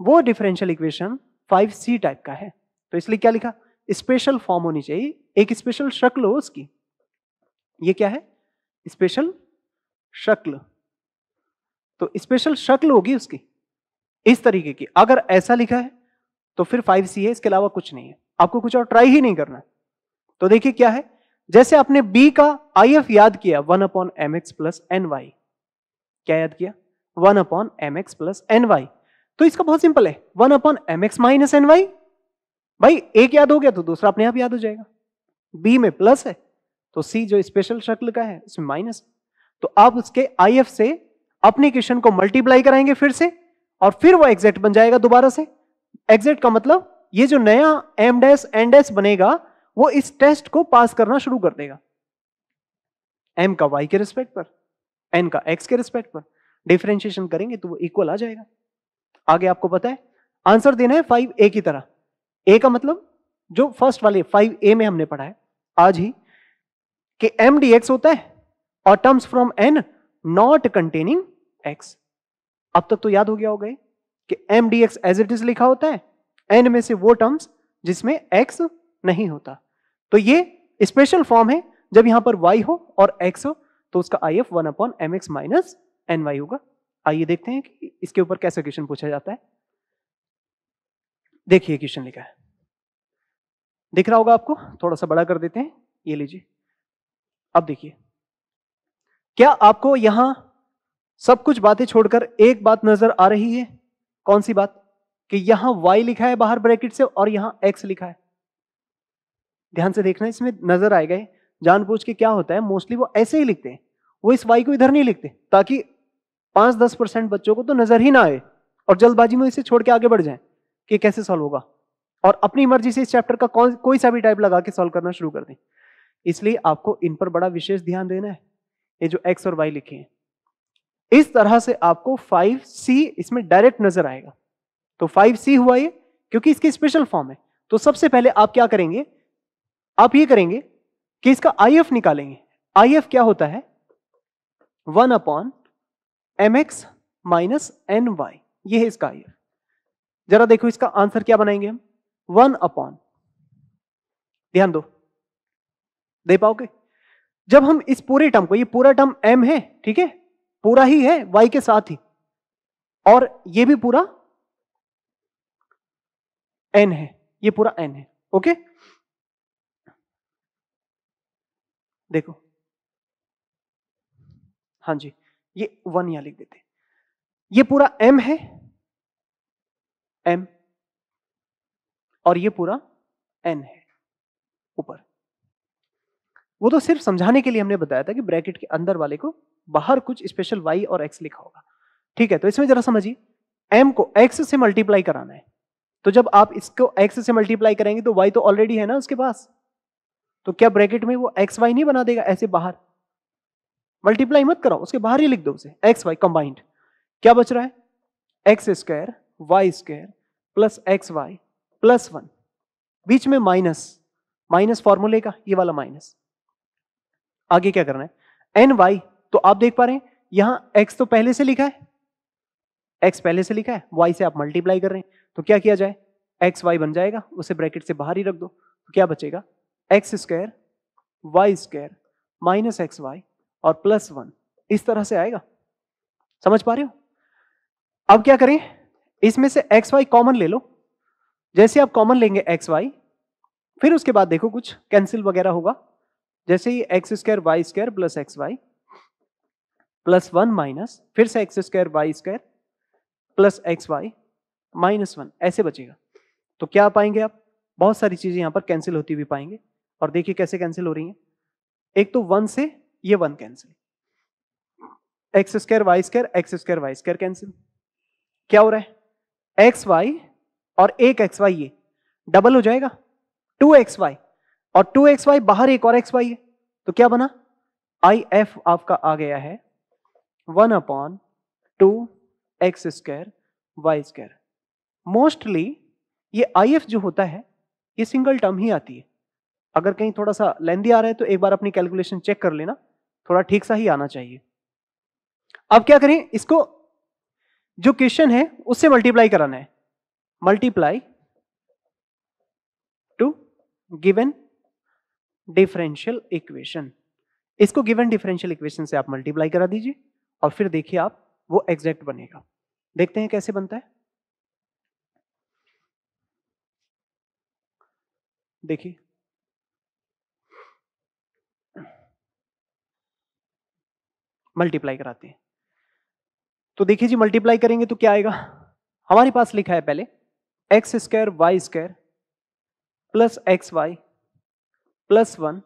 वो डिफरेंशियल इक्वेशन 5c टाइप का है तो इसलिए क्या लिखा स्पेशल फॉर्म होनी चाहिए एक स्पेशल शक्ल हो उसकी ये क्या है स्पेशल शक्ल तो स्पेशल शक्ल होगी उसकी इस तरीके की अगर ऐसा लिखा है तो फिर फाइव सी है इसके अलावा कुछ नहीं है आपको कुछ और ट्राई ही नहीं करना तो देखिए क्या है जैसे आपने बी का आई एफ याद किया one upon M x plus n y क्या याद किया one upon M x plus n y तो इसका बहुत सिंपल है one upon M x minus N y भाई एक याद हो गया तो दूसरा अपने आप याद हो जाएगा बी में प्लस है तो सी जो स्पेशल शक्ल का है उसमें माइनस तो आप उसके आई एफ से अपने क्वेश्चन को मल्टीप्लाई कराएंगे फिर से और फिर वो एग्जैक्ट बन जाएगा दोबारा से एग्जैक्ट का मतलब ये जो नया एम डैश एन डैश बनेगा वो इस टेस्ट को पास करना शुरू कर देगा एम का वाई के रिस्पेक्ट पर एन का एक्स के रिस्पेक्ट पर डिफ्रेंशिएशन करेंगे तो वो इक्वल आ जाएगा आगे आपको पता है आंसर देना है फाइव ए की तरह ए का मतलब जो फर्स्ट वाले फाइव ए में हमने पढ़ा है आज ही कि एम डी एक्स होता है और terms from N not containing x अब तक तो याद हो गया होगा कि m D x as it is लिखा होता है एन में से वो टर्म्स जिसमें एक्स नहीं होता तो ये स्पेशल फॉर्म है जब यहां पर वाई हो और एक्स हो तो उसका I F one upon M x minus N y होगा आइए देखते हैं कि इसके ऊपर कैसे क्वेश्चन पूछा जाता है देखिए क्वेश्चन लिखा है दिख रहा होगा आपको थोड़ा सा बड़ा कर देते हैं ये लीजिए अब देखिए क्या आपको यहां सब कुछ बातें छोड़कर एक बात नजर आ रही है कौन सी बात कि यहां y लिखा है बाहर ब्रैकेट से और यहां x लिखा है ध्यान से देखना इसमें नजर आएगा जानबूझ के क्या होता है मोस्टली वो ऐसे ही लिखते हैं वो इस y को इधर नहीं लिखते ताकि पांच दस परसेंट बच्चों को तो नजर ही ना आए और जल्दबाजी में इसे छोड़ के आगे बढ़ जाए कि कैसे सॉल्व होगा और अपनी मर्जी से इस चैप्टर का कौन कोई सा भी टाइप लगा के सॉल्व करना शुरू कर दें इसलिए आपको इन पर बड़ा विशेष ध्यान देना है ये जो एक्स और वाई लिखे हैं इस तरह से आपको 5c इसमें डायरेक्ट नजर आएगा तो 5c हुआ ये क्योंकि इसकी स्पेशल फॉर्म है तो सबसे पहले आप क्या करेंगे आप ये करेंगे कि इसका आई एफ निकालेंगे आई एफ क्या होता है one upon M x minus N y ये है इसका आई एफ जरा देखो इसका आंसर क्या बनाएंगे हम वन अपॉन ध्यान दो दे पाओगे जब हम इस पूरे टर्म को ये पूरा टर्म एम है ठीक है पूरा ही है वाई के साथ ही और ये भी पूरा एन है ये पूरा एन है ओके देखो हाँ जी ये वन यहां लिख देते ये पूरा एम है एम और ये पूरा एन है ऊपर वो तो सिर्फ समझाने के लिए हमने बताया था कि ब्रैकेट के अंदर वाले को बाहर कुछ स्पेशल वाई और एक्स लिखा होगा ठीक है तो इसमें जरा समझिए एम को एक्स से मल्टीप्लाई कराना है तो जब आप इसको एक्स से मल्टीप्लाई करेंगे तो वाई तो ऑलरेडी है ना उसके पास तो क्या ब्रैकेट में वो एक्स वाई नहीं बना देगा ऐसे बाहर मल्टीप्लाई मत करो उसके बाहर ही लिख दो उसे एक्स वाई कंबाइंड क्या बच रहा है x square y square plus x y plus one बीच में माइनस माइनस फॉर्मूले का ये वाला माइनस आगे क्या करना है एन वाई तो आप देख पा रहे हैं यहां x तो पहले से लिखा है x पहले से लिखा है y से आप मल्टीप्लाई कर रहे हैं तो क्या किया जाए एक्स वाई बन जाएगा उसे ब्रैकेट से बाहर ही रख दो तो क्या बचेगा x square y square minus x y और प्लस वन इस तरह से आएगा समझ पा रहे हो अब क्या करें इसमें से एक्स वाई कॉमन ले लो जैसे आप कॉमन लेंगे एक्स वाई फिर उसके बाद देखो कुछ कैंसिल वगैरह होगा जैसे ही x square y square plus x y plus one minus फिर से x square y square plus x y minus one ऐसे बचेगा तो क्या पाएंगे आप बहुत सारी चीज़ें यहां पर कैंसिल होती हुई पाएंगे और देखिए कैसे कैंसिल हो रही हैं एक तो वन से ये one cancel x square y square x square y square cancel क्या हो रहा है एक्स वाई और एक एक्स वाई ये डबल हो जाएगा टू एक्स वाई और टू एक्स वाई बाहर एक और एक्स वाई है तो क्या बना आई एफ आपका आ गया है one upon two x square y square mostly ये आई एफ जो होता है ये सिंगल टर्म ही आती है अगर कहीं थोड़ा सा लेंदी आ रहा है तो एक बार अपनी कैलकुलेशन चेक कर लेना थोड़ा ठीक सा ही आना चाहिए अब क्या करें इसको जो क्वेश्चन है उससे मल्टीप्लाई कराना है multiply to given differential equation इसको गिवन डिफरेंशियल इक्वेशन से आप मल्टीप्लाई करा दीजिए और फिर देखिए आप वो एग्जैक्ट बनेगा देखते हैं कैसे बनता है देखिए मल्टीप्लाई कराते हैं तो देखिए जी मल्टीप्लाई करेंगे तो क्या आएगा हमारे पास लिखा है पहले x square y square plus x y plus one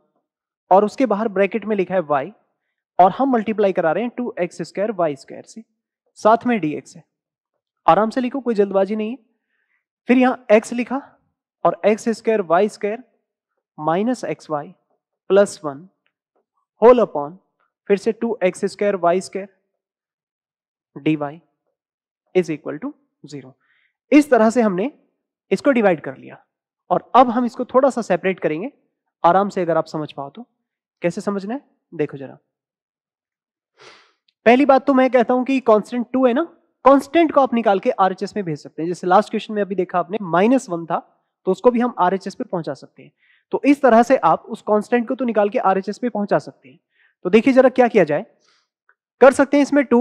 और उसके बाहर ब्रैकेट में लिखा है वाई और हम मल्टीप्लाई करा रहे हैं two x square y square से साथ में डी एक्स है आराम से लिखो कोई जल्दबाजी नहीं है फिर यहां एक्स लिखा और x square y square minus x y plus one whole upon फिर से two x square y square d Y is equal to zero इस तरह से हमने इसको डिवाइड कर लिया और अब हम इसको थोड़ा सा सेपरेट करेंगे आराम से अगर आप समझ पाओ तो कैसे समझना है देखो जरा पहली बात तो मैं कहता हूं कि कांस्टेंट टू है ना कांस्टेंट को आप निकाल के आरएचएस में भेज सकते हैं जैसे लास्ट क्वेश्चन में अभी देखा आपने माइनस वन था तो उसको भी हम आरएचएस पे पहुंचा सकते हैं तो इस तरह से आप उस कांस्टेंट को तो निकाल के आरएचएस पे पहुंचा सकते हैं तो देखिए जरा क्या किया जाए कर सकते हैं इसमें टू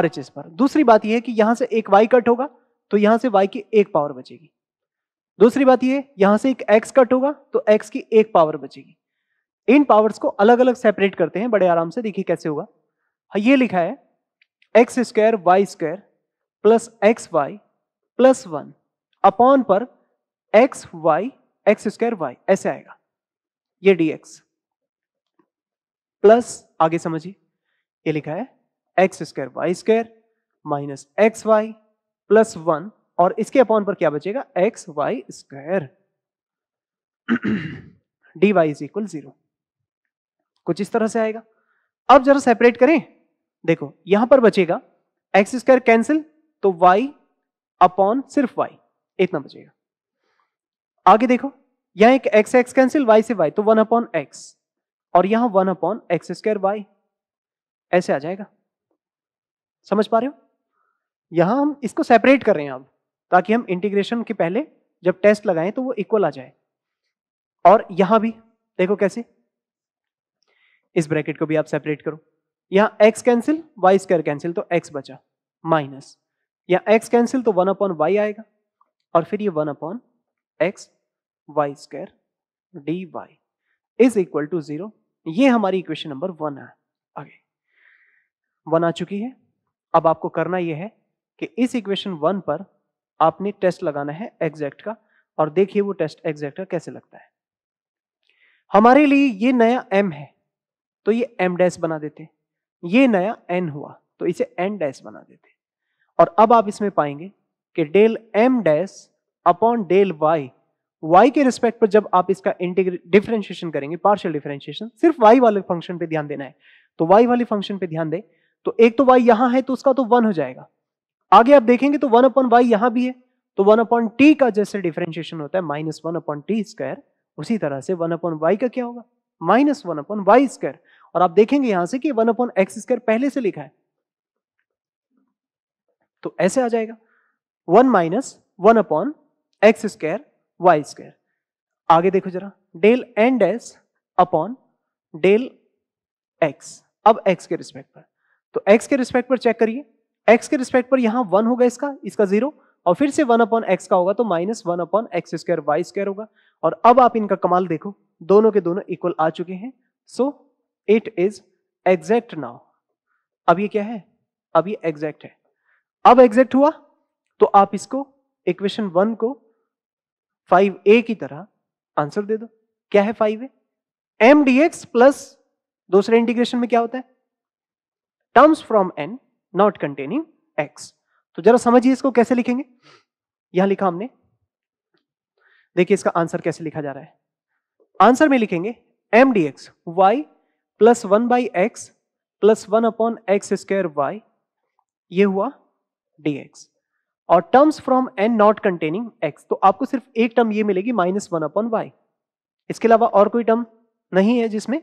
आर पर दूसरी बात यह है कि यहां से एक वाई कट होगा तो यहां से वाई की एक पावर बचेगी दूसरी बात यह यहां से एक एक्स कट होगा तो एक्स की एक पावर बचेगी इन पावर्स को अलग अलग सेपरेट करते हैं बड़े आराम से देखिए कैसे होगा हाँ, ये लिखा है x square y square plus x y plus one upon पर x y x square y ऐसे आएगा ये dx प्लस आगे समझिए ये लिखा है x square y square minus x y plus one और इसके अपॉन पर क्या बचेगा x y square d Y is equal zero कुछ इस तरह से आएगा अब जरा सेपरेट करें देखो यहां पर बचेगा एक्स स्क्वायर कैंसिल तो वाई अपॉन सिर्फ वाई इतना बचेगा आगे देखो यहां एक एक्स एक्स कैंसिल वाई से वाई तो वन अपॉन एक्स और यहां one upon x square y ऐसे आ जाएगा समझ पा रहे हो यहां हम इसको सेपरेट कर रहे हैं अब ताकि हम इंटीग्रेशन के पहले जब टेस्ट लगाएं तो वो इक्वल आ जाए और यहां भी देखो कैसे इस ब्रैकेट को भी आप सेपरेट करो यहाँ x cancel y square cancel तो एक्स बचा माइनस यहाँ एक्स कैंसिल तो वन अपॉन वाई आएगा और फिर ये one upon x y square d Y is equal to zero ये हमारी इक्वेशन नंबर वन है आगे वन आ चुकी है अब आपको करना यह है कि इस इक्वेशन वन पर आपने टेस्ट लगाना है एग्जैक्ट का और देखिए वो टेस्ट एग्जैक्ट का कैसे लगता है हमारे लिए ये नया एम है तो ये एम डैश बना देते हैं ये नया एन हुआ तो इसे एन डैश बना देते और अब आप इसमें पाएंगे कि del M dash upon del y y के रिस्पेक्ट पर जब आप इसका डिफरेंशिएशन करेंगे पार्शियल डिफरेंशिएशन सिर्फ वाई वाले फंक्शन पे ध्यान देना है तो वाई वाले फंक्शन पे ध्यान दे तो एक तो वाई यहां है तो उसका तो वन हो जाएगा आगे आप देखेंगे तो वन अपॉन वाई यहां भी है तो वन अपॉन टी का जैसे डिफरेंशिएशन होता है minus one upon t square उसी तरह से वन अपॉन वाई का क्या होगा minus one upon y square और आप देखेंगे यहां से कि वन अपॉन एक्स स्क्वायर पहले से लिखा है तो ऐसे आ जाएगा one minus one upon x square y square आगे देखो जरा del N dash upon del x अब एक्स के रिस्पेक्ट पर तो एक्स के रिस्पेक्ट पर चेक करिए एक्स के रिस्पेक्ट पर यहां वन होगा इसका इसका जीरो और फिर से वन अपॉन एक्स का होगा तो minus one upon x square y square होगा और अब आप इनका कमाल देखो दोनों के दोनों इक्वल आ चुके हैं so so, it is exact now अब ये क्या है अब ये एग्जैक्ट है अब एग्जैक्ट हुआ तो आप इसको इक्वेशन वन को फाइव ए की तरह आंसर दे दो क्या है five A M D x plus दूसरे इंटीग्रेशन में क्या होता है terms from N not containing x तो जरा समझिए इसको कैसे लिखेंगे यहां लिखा हमने देखिए इसका आंसर कैसे लिखा जा रहा है आंसर में लिखेंगे M D x y plus one by x plus one upon x square y ये हुआ dx और terms from N not containing x तो आपको सिर्फ एक टर्म ये मिलेगी माइनस वन अपॉन वाई इसके अलावा और कोई टर्म नहीं है जिसमें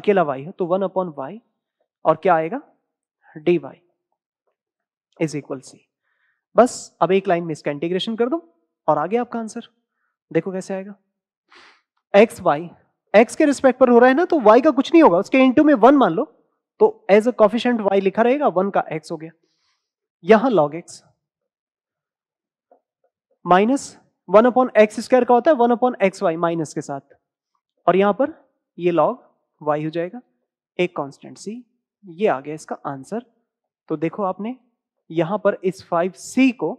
अकेला वाई है तो वन अपॉन वाई और क्या आएगा d Y is equal c बस अब एक लाइन में इसका इंटीग्रेशन कर दो और आ गया आपका आंसर देखो कैसे आएगा एक्स वाई एक्स के रिस्पेक्ट पर हो रहा है ना तो वाई का कुछ नहीं होगा उसके इंटू में वन मान लो तो एज अ कॉफिशेंट वाई लिखा रहेगा वन का एक्स हो गया यहां log x minus one upon x square का होता है one upon x y minus के साथ और यहां पर ये लॉग वाई हो जाएगा एक कांस्टेंट सी ये आ गया इसका आंसर तो देखो आपने यहां पर इस फाइव सी को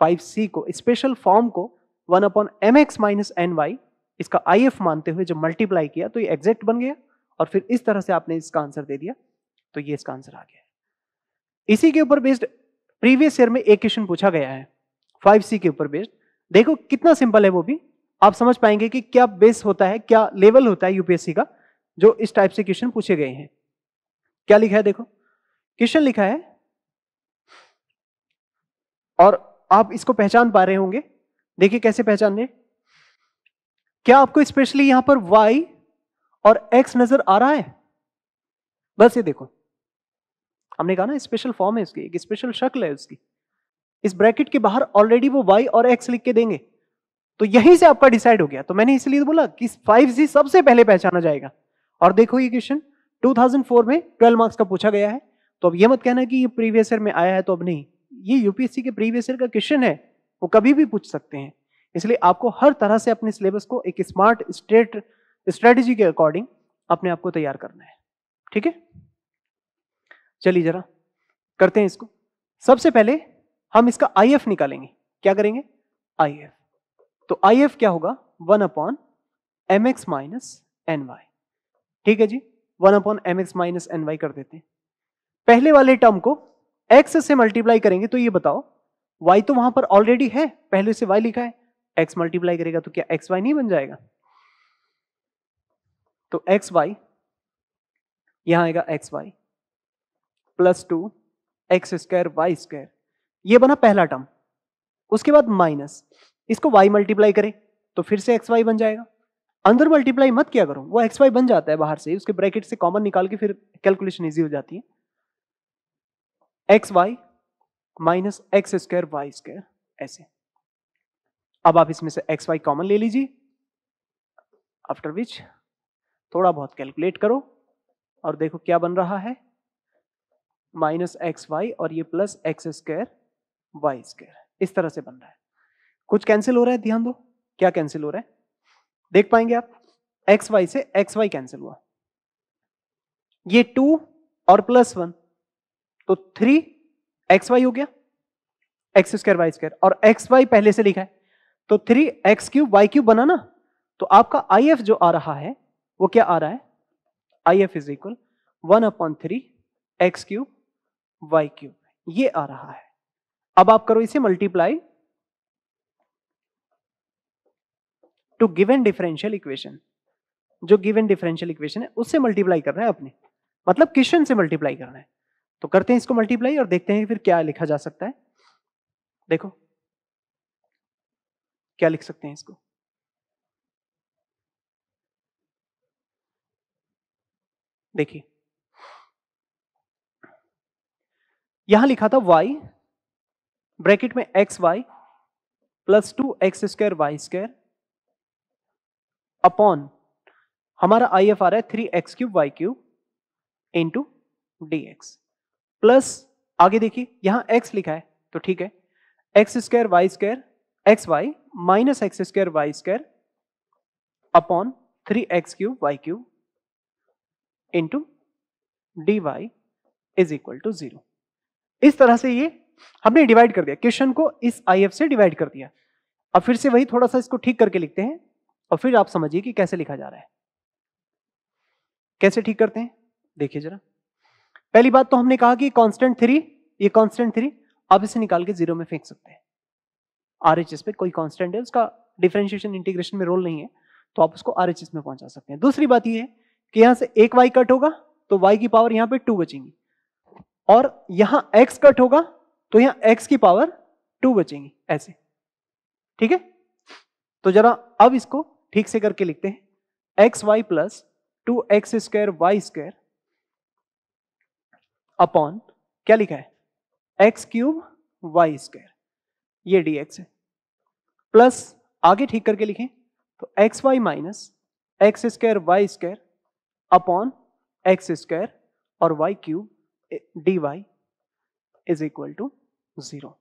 फाइव सी को स्पेशल फॉर्म को one upon M x minus N y इसका आई एफ मानते हुए जब मल्टीप्लाई किया तो ये एग्जैक्ट बन गया और फिर इस तरह से आपने इसका आंसर दे दिया तो ये इसका आंसर आ गया इसी के ऊपर बेस्ड प्रीवियस ईयर में एक क्वेश्चन पूछा गया है फाइव सी के ऊपर बेस्ड देखो कितना सिंपल है वो भी आप समझ पाएंगे कि क्या बेस होता है क्या लेवल होता है यूपीएससी का जो इस टाइप से क्वेश्चन पूछे गए हैं क्या लिखा है देखो क्वेश्चन लिखा है और आप इसको पहचान पा रहे होंगे देखिए कैसे पहचान क्या आपको स्पेशली यहां पर वाई और एक्स नजर आ रहा है बस ये देखो हमने कहा ना स्पेशल फॉर्म है उसकी एक स्पेशल शक्ल है उसकी इस ब्रैकेट के बाहर ऑलरेडी वो वाई और एक्स लिख के देंगे तो यहीं से आपका डिसाइड हो गया तो मैंने इसलिए तो बोला कि फाइव जी सबसे पहले पहचाना जाएगा और देखो ये क्वेश्चन 2004 में 12 मार्क्स का पूछा गया है तो अब ये मत कहना कि ये प्रीवियस ईयर में आया है तो अब नहीं ये यूपीएससी के प्रीवियस ईयर का क्वेश्चन है वो कभी भी पूछ सकते हैं इसलिए आपको हर तरह से अपने सिलेबस को एक स्मार्ट स्टेट स्ट्रेटेजी के अकॉर्डिंग अपने आप को तैयार करना है ठीक है चलिए जरा करते हैं इसको सबसे पहले हम इसका आई एफ निकालेंगे क्या करेंगे आई एफ तो आई एफ क्या होगा one upon M x minus N y ठीक है जी one upon M x minus N y कर देते हैं पहले वाले टर्म को एक्स से मल्टीप्लाई करेंगे तो ये बताओ वाई तो वहां पर ऑलरेडी है पहले से वाई लिखा है एक्स मल्टीप्लाई करेगा तो क्या एक्स वाई नहीं बन जाएगा तो एक्स वाई यहां आएगा x y plus two x square y square यह बना पहला टर्म उसके बाद माइनस इसको वाई मल्टीप्लाई करें तो फिर से एक्स वाई बन जाएगा अंदर मल्टीप्लाई मत किया करो वो एक्स वाई बन जाता है बाहर से उसके ब्रैकेट से कॉमन निकाल के फिर कैलकुलेशन ईजी हो जाती है x y minus x square y square ऐसे अब आप इसमें से एक्स वाई कॉमन ले लीजिए आफ्टर विच थोड़ा बहुत कैलकुलेट करो और देखो क्या बन रहा है माइनस एक्स वाई और ये plus x square y square इस तरह से बन रहा है कुछ कैंसिल हो रहा है ध्यान दो क्या कैंसिल हो रहा है देख पाएंगे आप एक्स वाई से एक्स वाई कैंसिल हुआ ये टू और प्लस वन तो थ्री एक्स वाई हो गया एक्स स्क्वायर वाई स्क्वायर और एक्स वाई पहले से लिखा है तो three x cube y cube बना ना तो आपका आई एफ जो आ रहा है वो क्या आ रहा है I F is equal one upon three x cube y cube ये आ रहा है अब आप करो इसे multiply to given differential equation जो गिवन डिफरेंशियल इक्वेशन है उससे मल्टीप्लाई करना है अपने मतलब क्वेश्चन से मल्टीप्लाई करना है तो करते हैं इसको मल्टीप्लाई और देखते हैं फिर क्या लिखा जा सकता है देखो क्या लिख सकते हैं इसको देखिए यहां लिखा था y ब्रैकेट में x y plus two x square y square upon हमारा आई एफ आ रहा है three x cube y cube into d x plus आगे देखिए यहां एक्स लिखा है तो ठीक है x square y square x y minus x square y square upon three x cube y cube into d Y is equal to zero इस तरह से ये हमने डिवाइड कर दिया क्वेश्चन को इस आई एफ से डिवाइड कर दिया अब फिर से वही थोड़ा सा इसको ठीक करके लिखते हैं और फिर आप समझिए कि कैसे लिखा जा रहा है कैसे ठीक करते हैं देखिए जरा पहली बात तो हमने कहा कि कांस्टेंट थ्री ये कांस्टेंट थ्री आप इसे निकाल के जीरो में फेंक सकते हैं आर पे कोई कॉन्स्टेंट है उसका डिफ्रेंशिएशन इंटीग्रेशन में रोल नहीं है तो आप उसको आर में पहुंचा सकते हैं दूसरी बात यह है कि यहां से एक वाई कट होगा तो वाई की पावर यहां पर टू बचेंगी और यहां एक्स कट होगा तो यहां एक्स की पावर टू बचेंगी ऐसे ठीक है तो जरा अब इसको ठीक से करके लिखते हैं x y plus two x square y square upon क्या लिखा है एक्स क्यूब वाई स्क्वायर ये डी एक्स है प्लस आगे ठीक करके लिखें तो x y minus x square y square upon x square और y cube d Y is equal to zero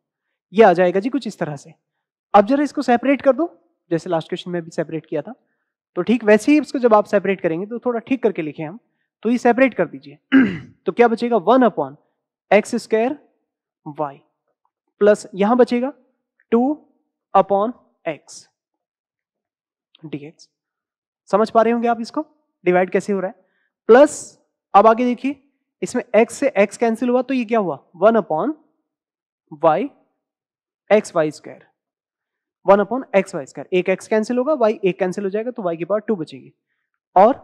आ जाएगा जी कुछ इस तरह से अब जरा इसको सेपरेट कर दो जैसे लास्ट क्वेश्चन में भी सेपरेट किया था तो ठीक वैसे ही इसको जब आप सेपरेट करेंगे तो थोड़ा ठीक करके लिखें हम तो ये सेपरेट कर दीजिए तो क्या बचेगा one upon x square y plus यहां बचेगा टू अपॉन एक्स डीएक्स समझ पा रहे होंगे आप इसको डिवाइड कैसे हो रहा है प्लस अब आगे देखिए इसमें x से x कैंसिल हुआ तो ये क्या हुआ one upon y x y square one upon x y square एक एक्स कैंसिल होगा वाई एक कैंसिल हो जाएगा तो वाई की पावर टू बचेगी और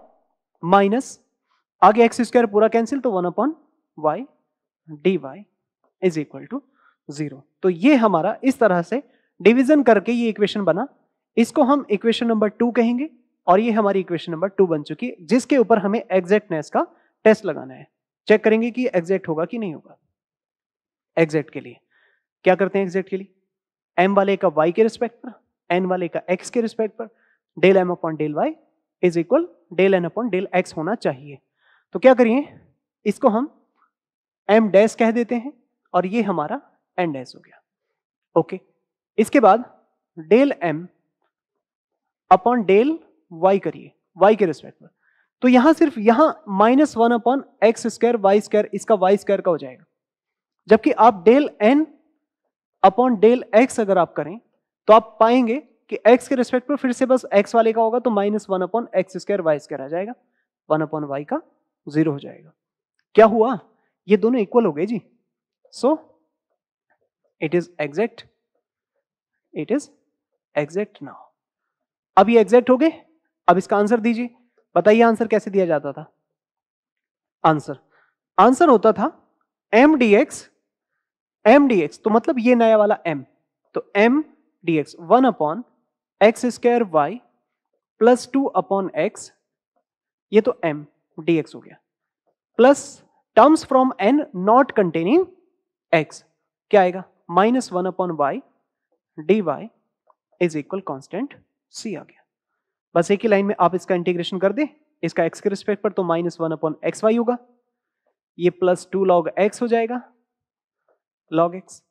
माइनस आगे एक्स स्क्वायर पूरा कैंसिल तो one upon y d Y is equal to zero तो ये हमारा इस तरह से डिवीजन करके ये इक्वेशन बना इसको हम इक्वेशन नंबर टू कहेंगे और ये हमारी इक्वेशन नंबर टू बन चुकी है जिसके ऊपर हमें एग्जैक्टनेस का टेस्ट लगाना है चेक करेंगे कि एग्जैक्ट होगा कि नहीं होगा एग्जैक्ट के लिए क्या करते हैं एग्जैक्ट के लिए एम वाले का वाई के रिस्पेक्ट पर एन वाले का एक्स के रिस्पेक्ट पर del M upon del y is equal del N upon del x होना चाहिए तो क्या करिए इसको हम एम डैश कह देते हैं और ये हमारा एन डैश हो गया ओके इसके बाद del M upon del y करिए वाई के रिस्पेक्ट में तो यहां सिर्फ यहां minus one upon x square y square इसका वाई स्क्वायर का हो जाएगा जबकि आप del N upon del x अगर आप करें तो आप पाएंगे कि x के रिस्पेक्ट में फिर से बस x वाले का होगा तो minus one upon x square y square आ जाएगा वन अपॉन वाई का जीरो हो जाएगा क्या हुआ ये दोनों इक्वल हो गए जी so it is exact it is exact now अब ये एग्जैक्ट हो गए अब इसका आंसर दीजिए बताइए आंसर कैसे दिया जाता था आंसर आंसर होता था M D x M D x तो मतलब ये नया वाला एम तो M D x one upon x square y plus two upon x ये तो एम डी एक्स हो गया plus terms from N not containing x क्या आएगा minus one upon y d Y is equal constant c आ गया बस एक ही लाइन में आप इसका इंटीग्रेशन कर दे इसका एक्स के रिस्पेक्ट पर तो minus one upon x y होगा ये प्लस टू लॉग एक्स हो जाएगा लॉग एक्स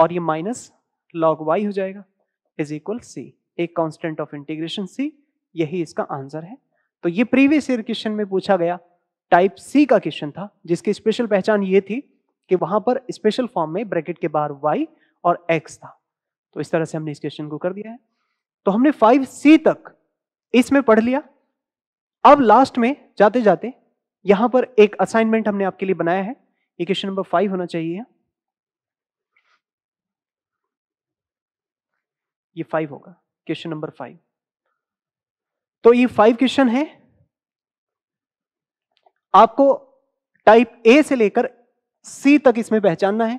और ये माइनस लॉग वाई हो जाएगा इज इक्वल सी एक कॉन्स्टेंट ऑफ इंटीग्रेशन सी यही इसका आंसर है तो ये प्रीवियस ईयर क्वेश्चन में पूछा गया टाइप सी का क्वेश्चन था जिसकी स्पेशल पहचान ये थी कि वहां पर स्पेशल फॉर्म में ब्रैकेट के बाहर वाई और एक्स था तो इस तरह से हमने इस क्वेश्चन को कर दिया है तो हमने फाइव सी तक इसमें पढ़ लिया अब लास्ट में जाते जाते यहां पर एक असाइनमेंट हमने आपके लिए बनाया है ये क्वेश्चन नंबर फाइव होना चाहिए ये फाइव होगा क्वेश्चन नंबर फाइव तो ये फाइव क्वेश्चन है आपको टाइप ए से लेकर सी तक इसमें पहचानना है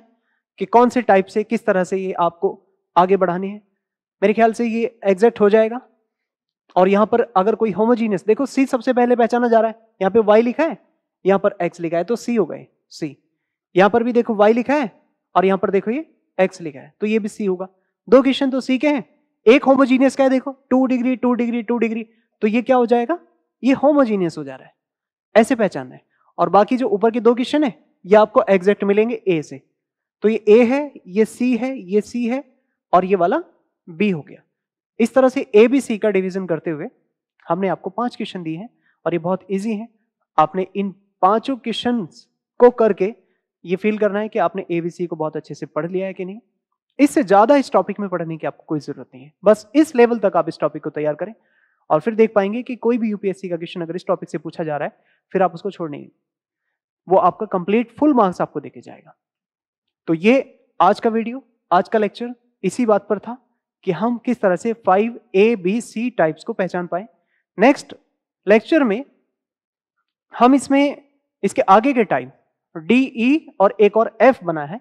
कि कौन से टाइप से किस तरह से ये आपको आगे बढ़ाने है मेरे ख्याल से ये एग्जैक्ट हो जाएगा और यहां पर अगर कोई होमोजीनियस देखो सी सबसे पहले पहचाना जा रहा है यहां पे वाई लिखा है यहां पर एक्स लिखा है तो सी हो गए सी यहां पर भी देखो वाई लिखा है और यहां पर देखो ये एक्स लिखा है तो ये भी सी होगा दो क्वेश्चन तो सी के हैं एक होमोजीनियस का है देखो two degree two degree two degree तो ये क्या हो जाएगा ये होमोजीनियस हो जा रहा है ऐसे पहचान है और बाकी जो ऊपर के दो क्वेश्चन है ये आपको एग्जैक्ट मिलेंगे ए से तो ये ए है ये सी है ये सी है और ये वाला बी हो गया इस तरह से ए बी सी का डिवीजन करते हुए हमने आपको पांच क्वेश्चन दिए हैं और ये बहुत ईजी है आपने इन पांचों क्वेश्चन को करके ये फील करना है कि आपने ए बी सी को बहुत अच्छे से पढ़ लिया है कि नहीं इससे ज्यादा इस टॉपिक में पढ़ने की आपको कोई जरूरत नहीं है बस इस लेवल तक आप इस टॉपिक को तैयार करें और फिर देख पाएंगे कि कोई भी यूपीएससी का क्वेश्चन अगर इस टॉपिक से पूछा जा रहा है फिर आप उसको छोड़ नहीं वो आपका कंप्लीट फुल मार्क्स आपको देके जाएगा तो ये आज का वीडियो आज का लेक्चर इसी बात पर था कि हम किस तरह से five A B C types को पहचान पाए नेक्स्ट लेक्चर में हम इसमें इसके आगे के टाइप डी ई e और एक और एफ बना है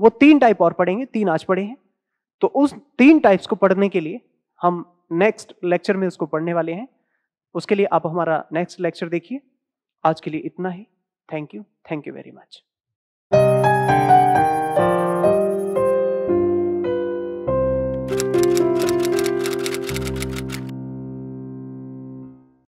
वो तीन टाइप और पढ़ेंगे तीन आज पढ़े हैं तो उस तीन टाइप्स को पढ़ने के लिए हम नेक्स्ट लेक्चर में उसको पढ़ने वाले हैं उसके लिए आप हमारा नेक्स्ट लेक्चर देखिए आज के लिए इतना ही thank you thank you very much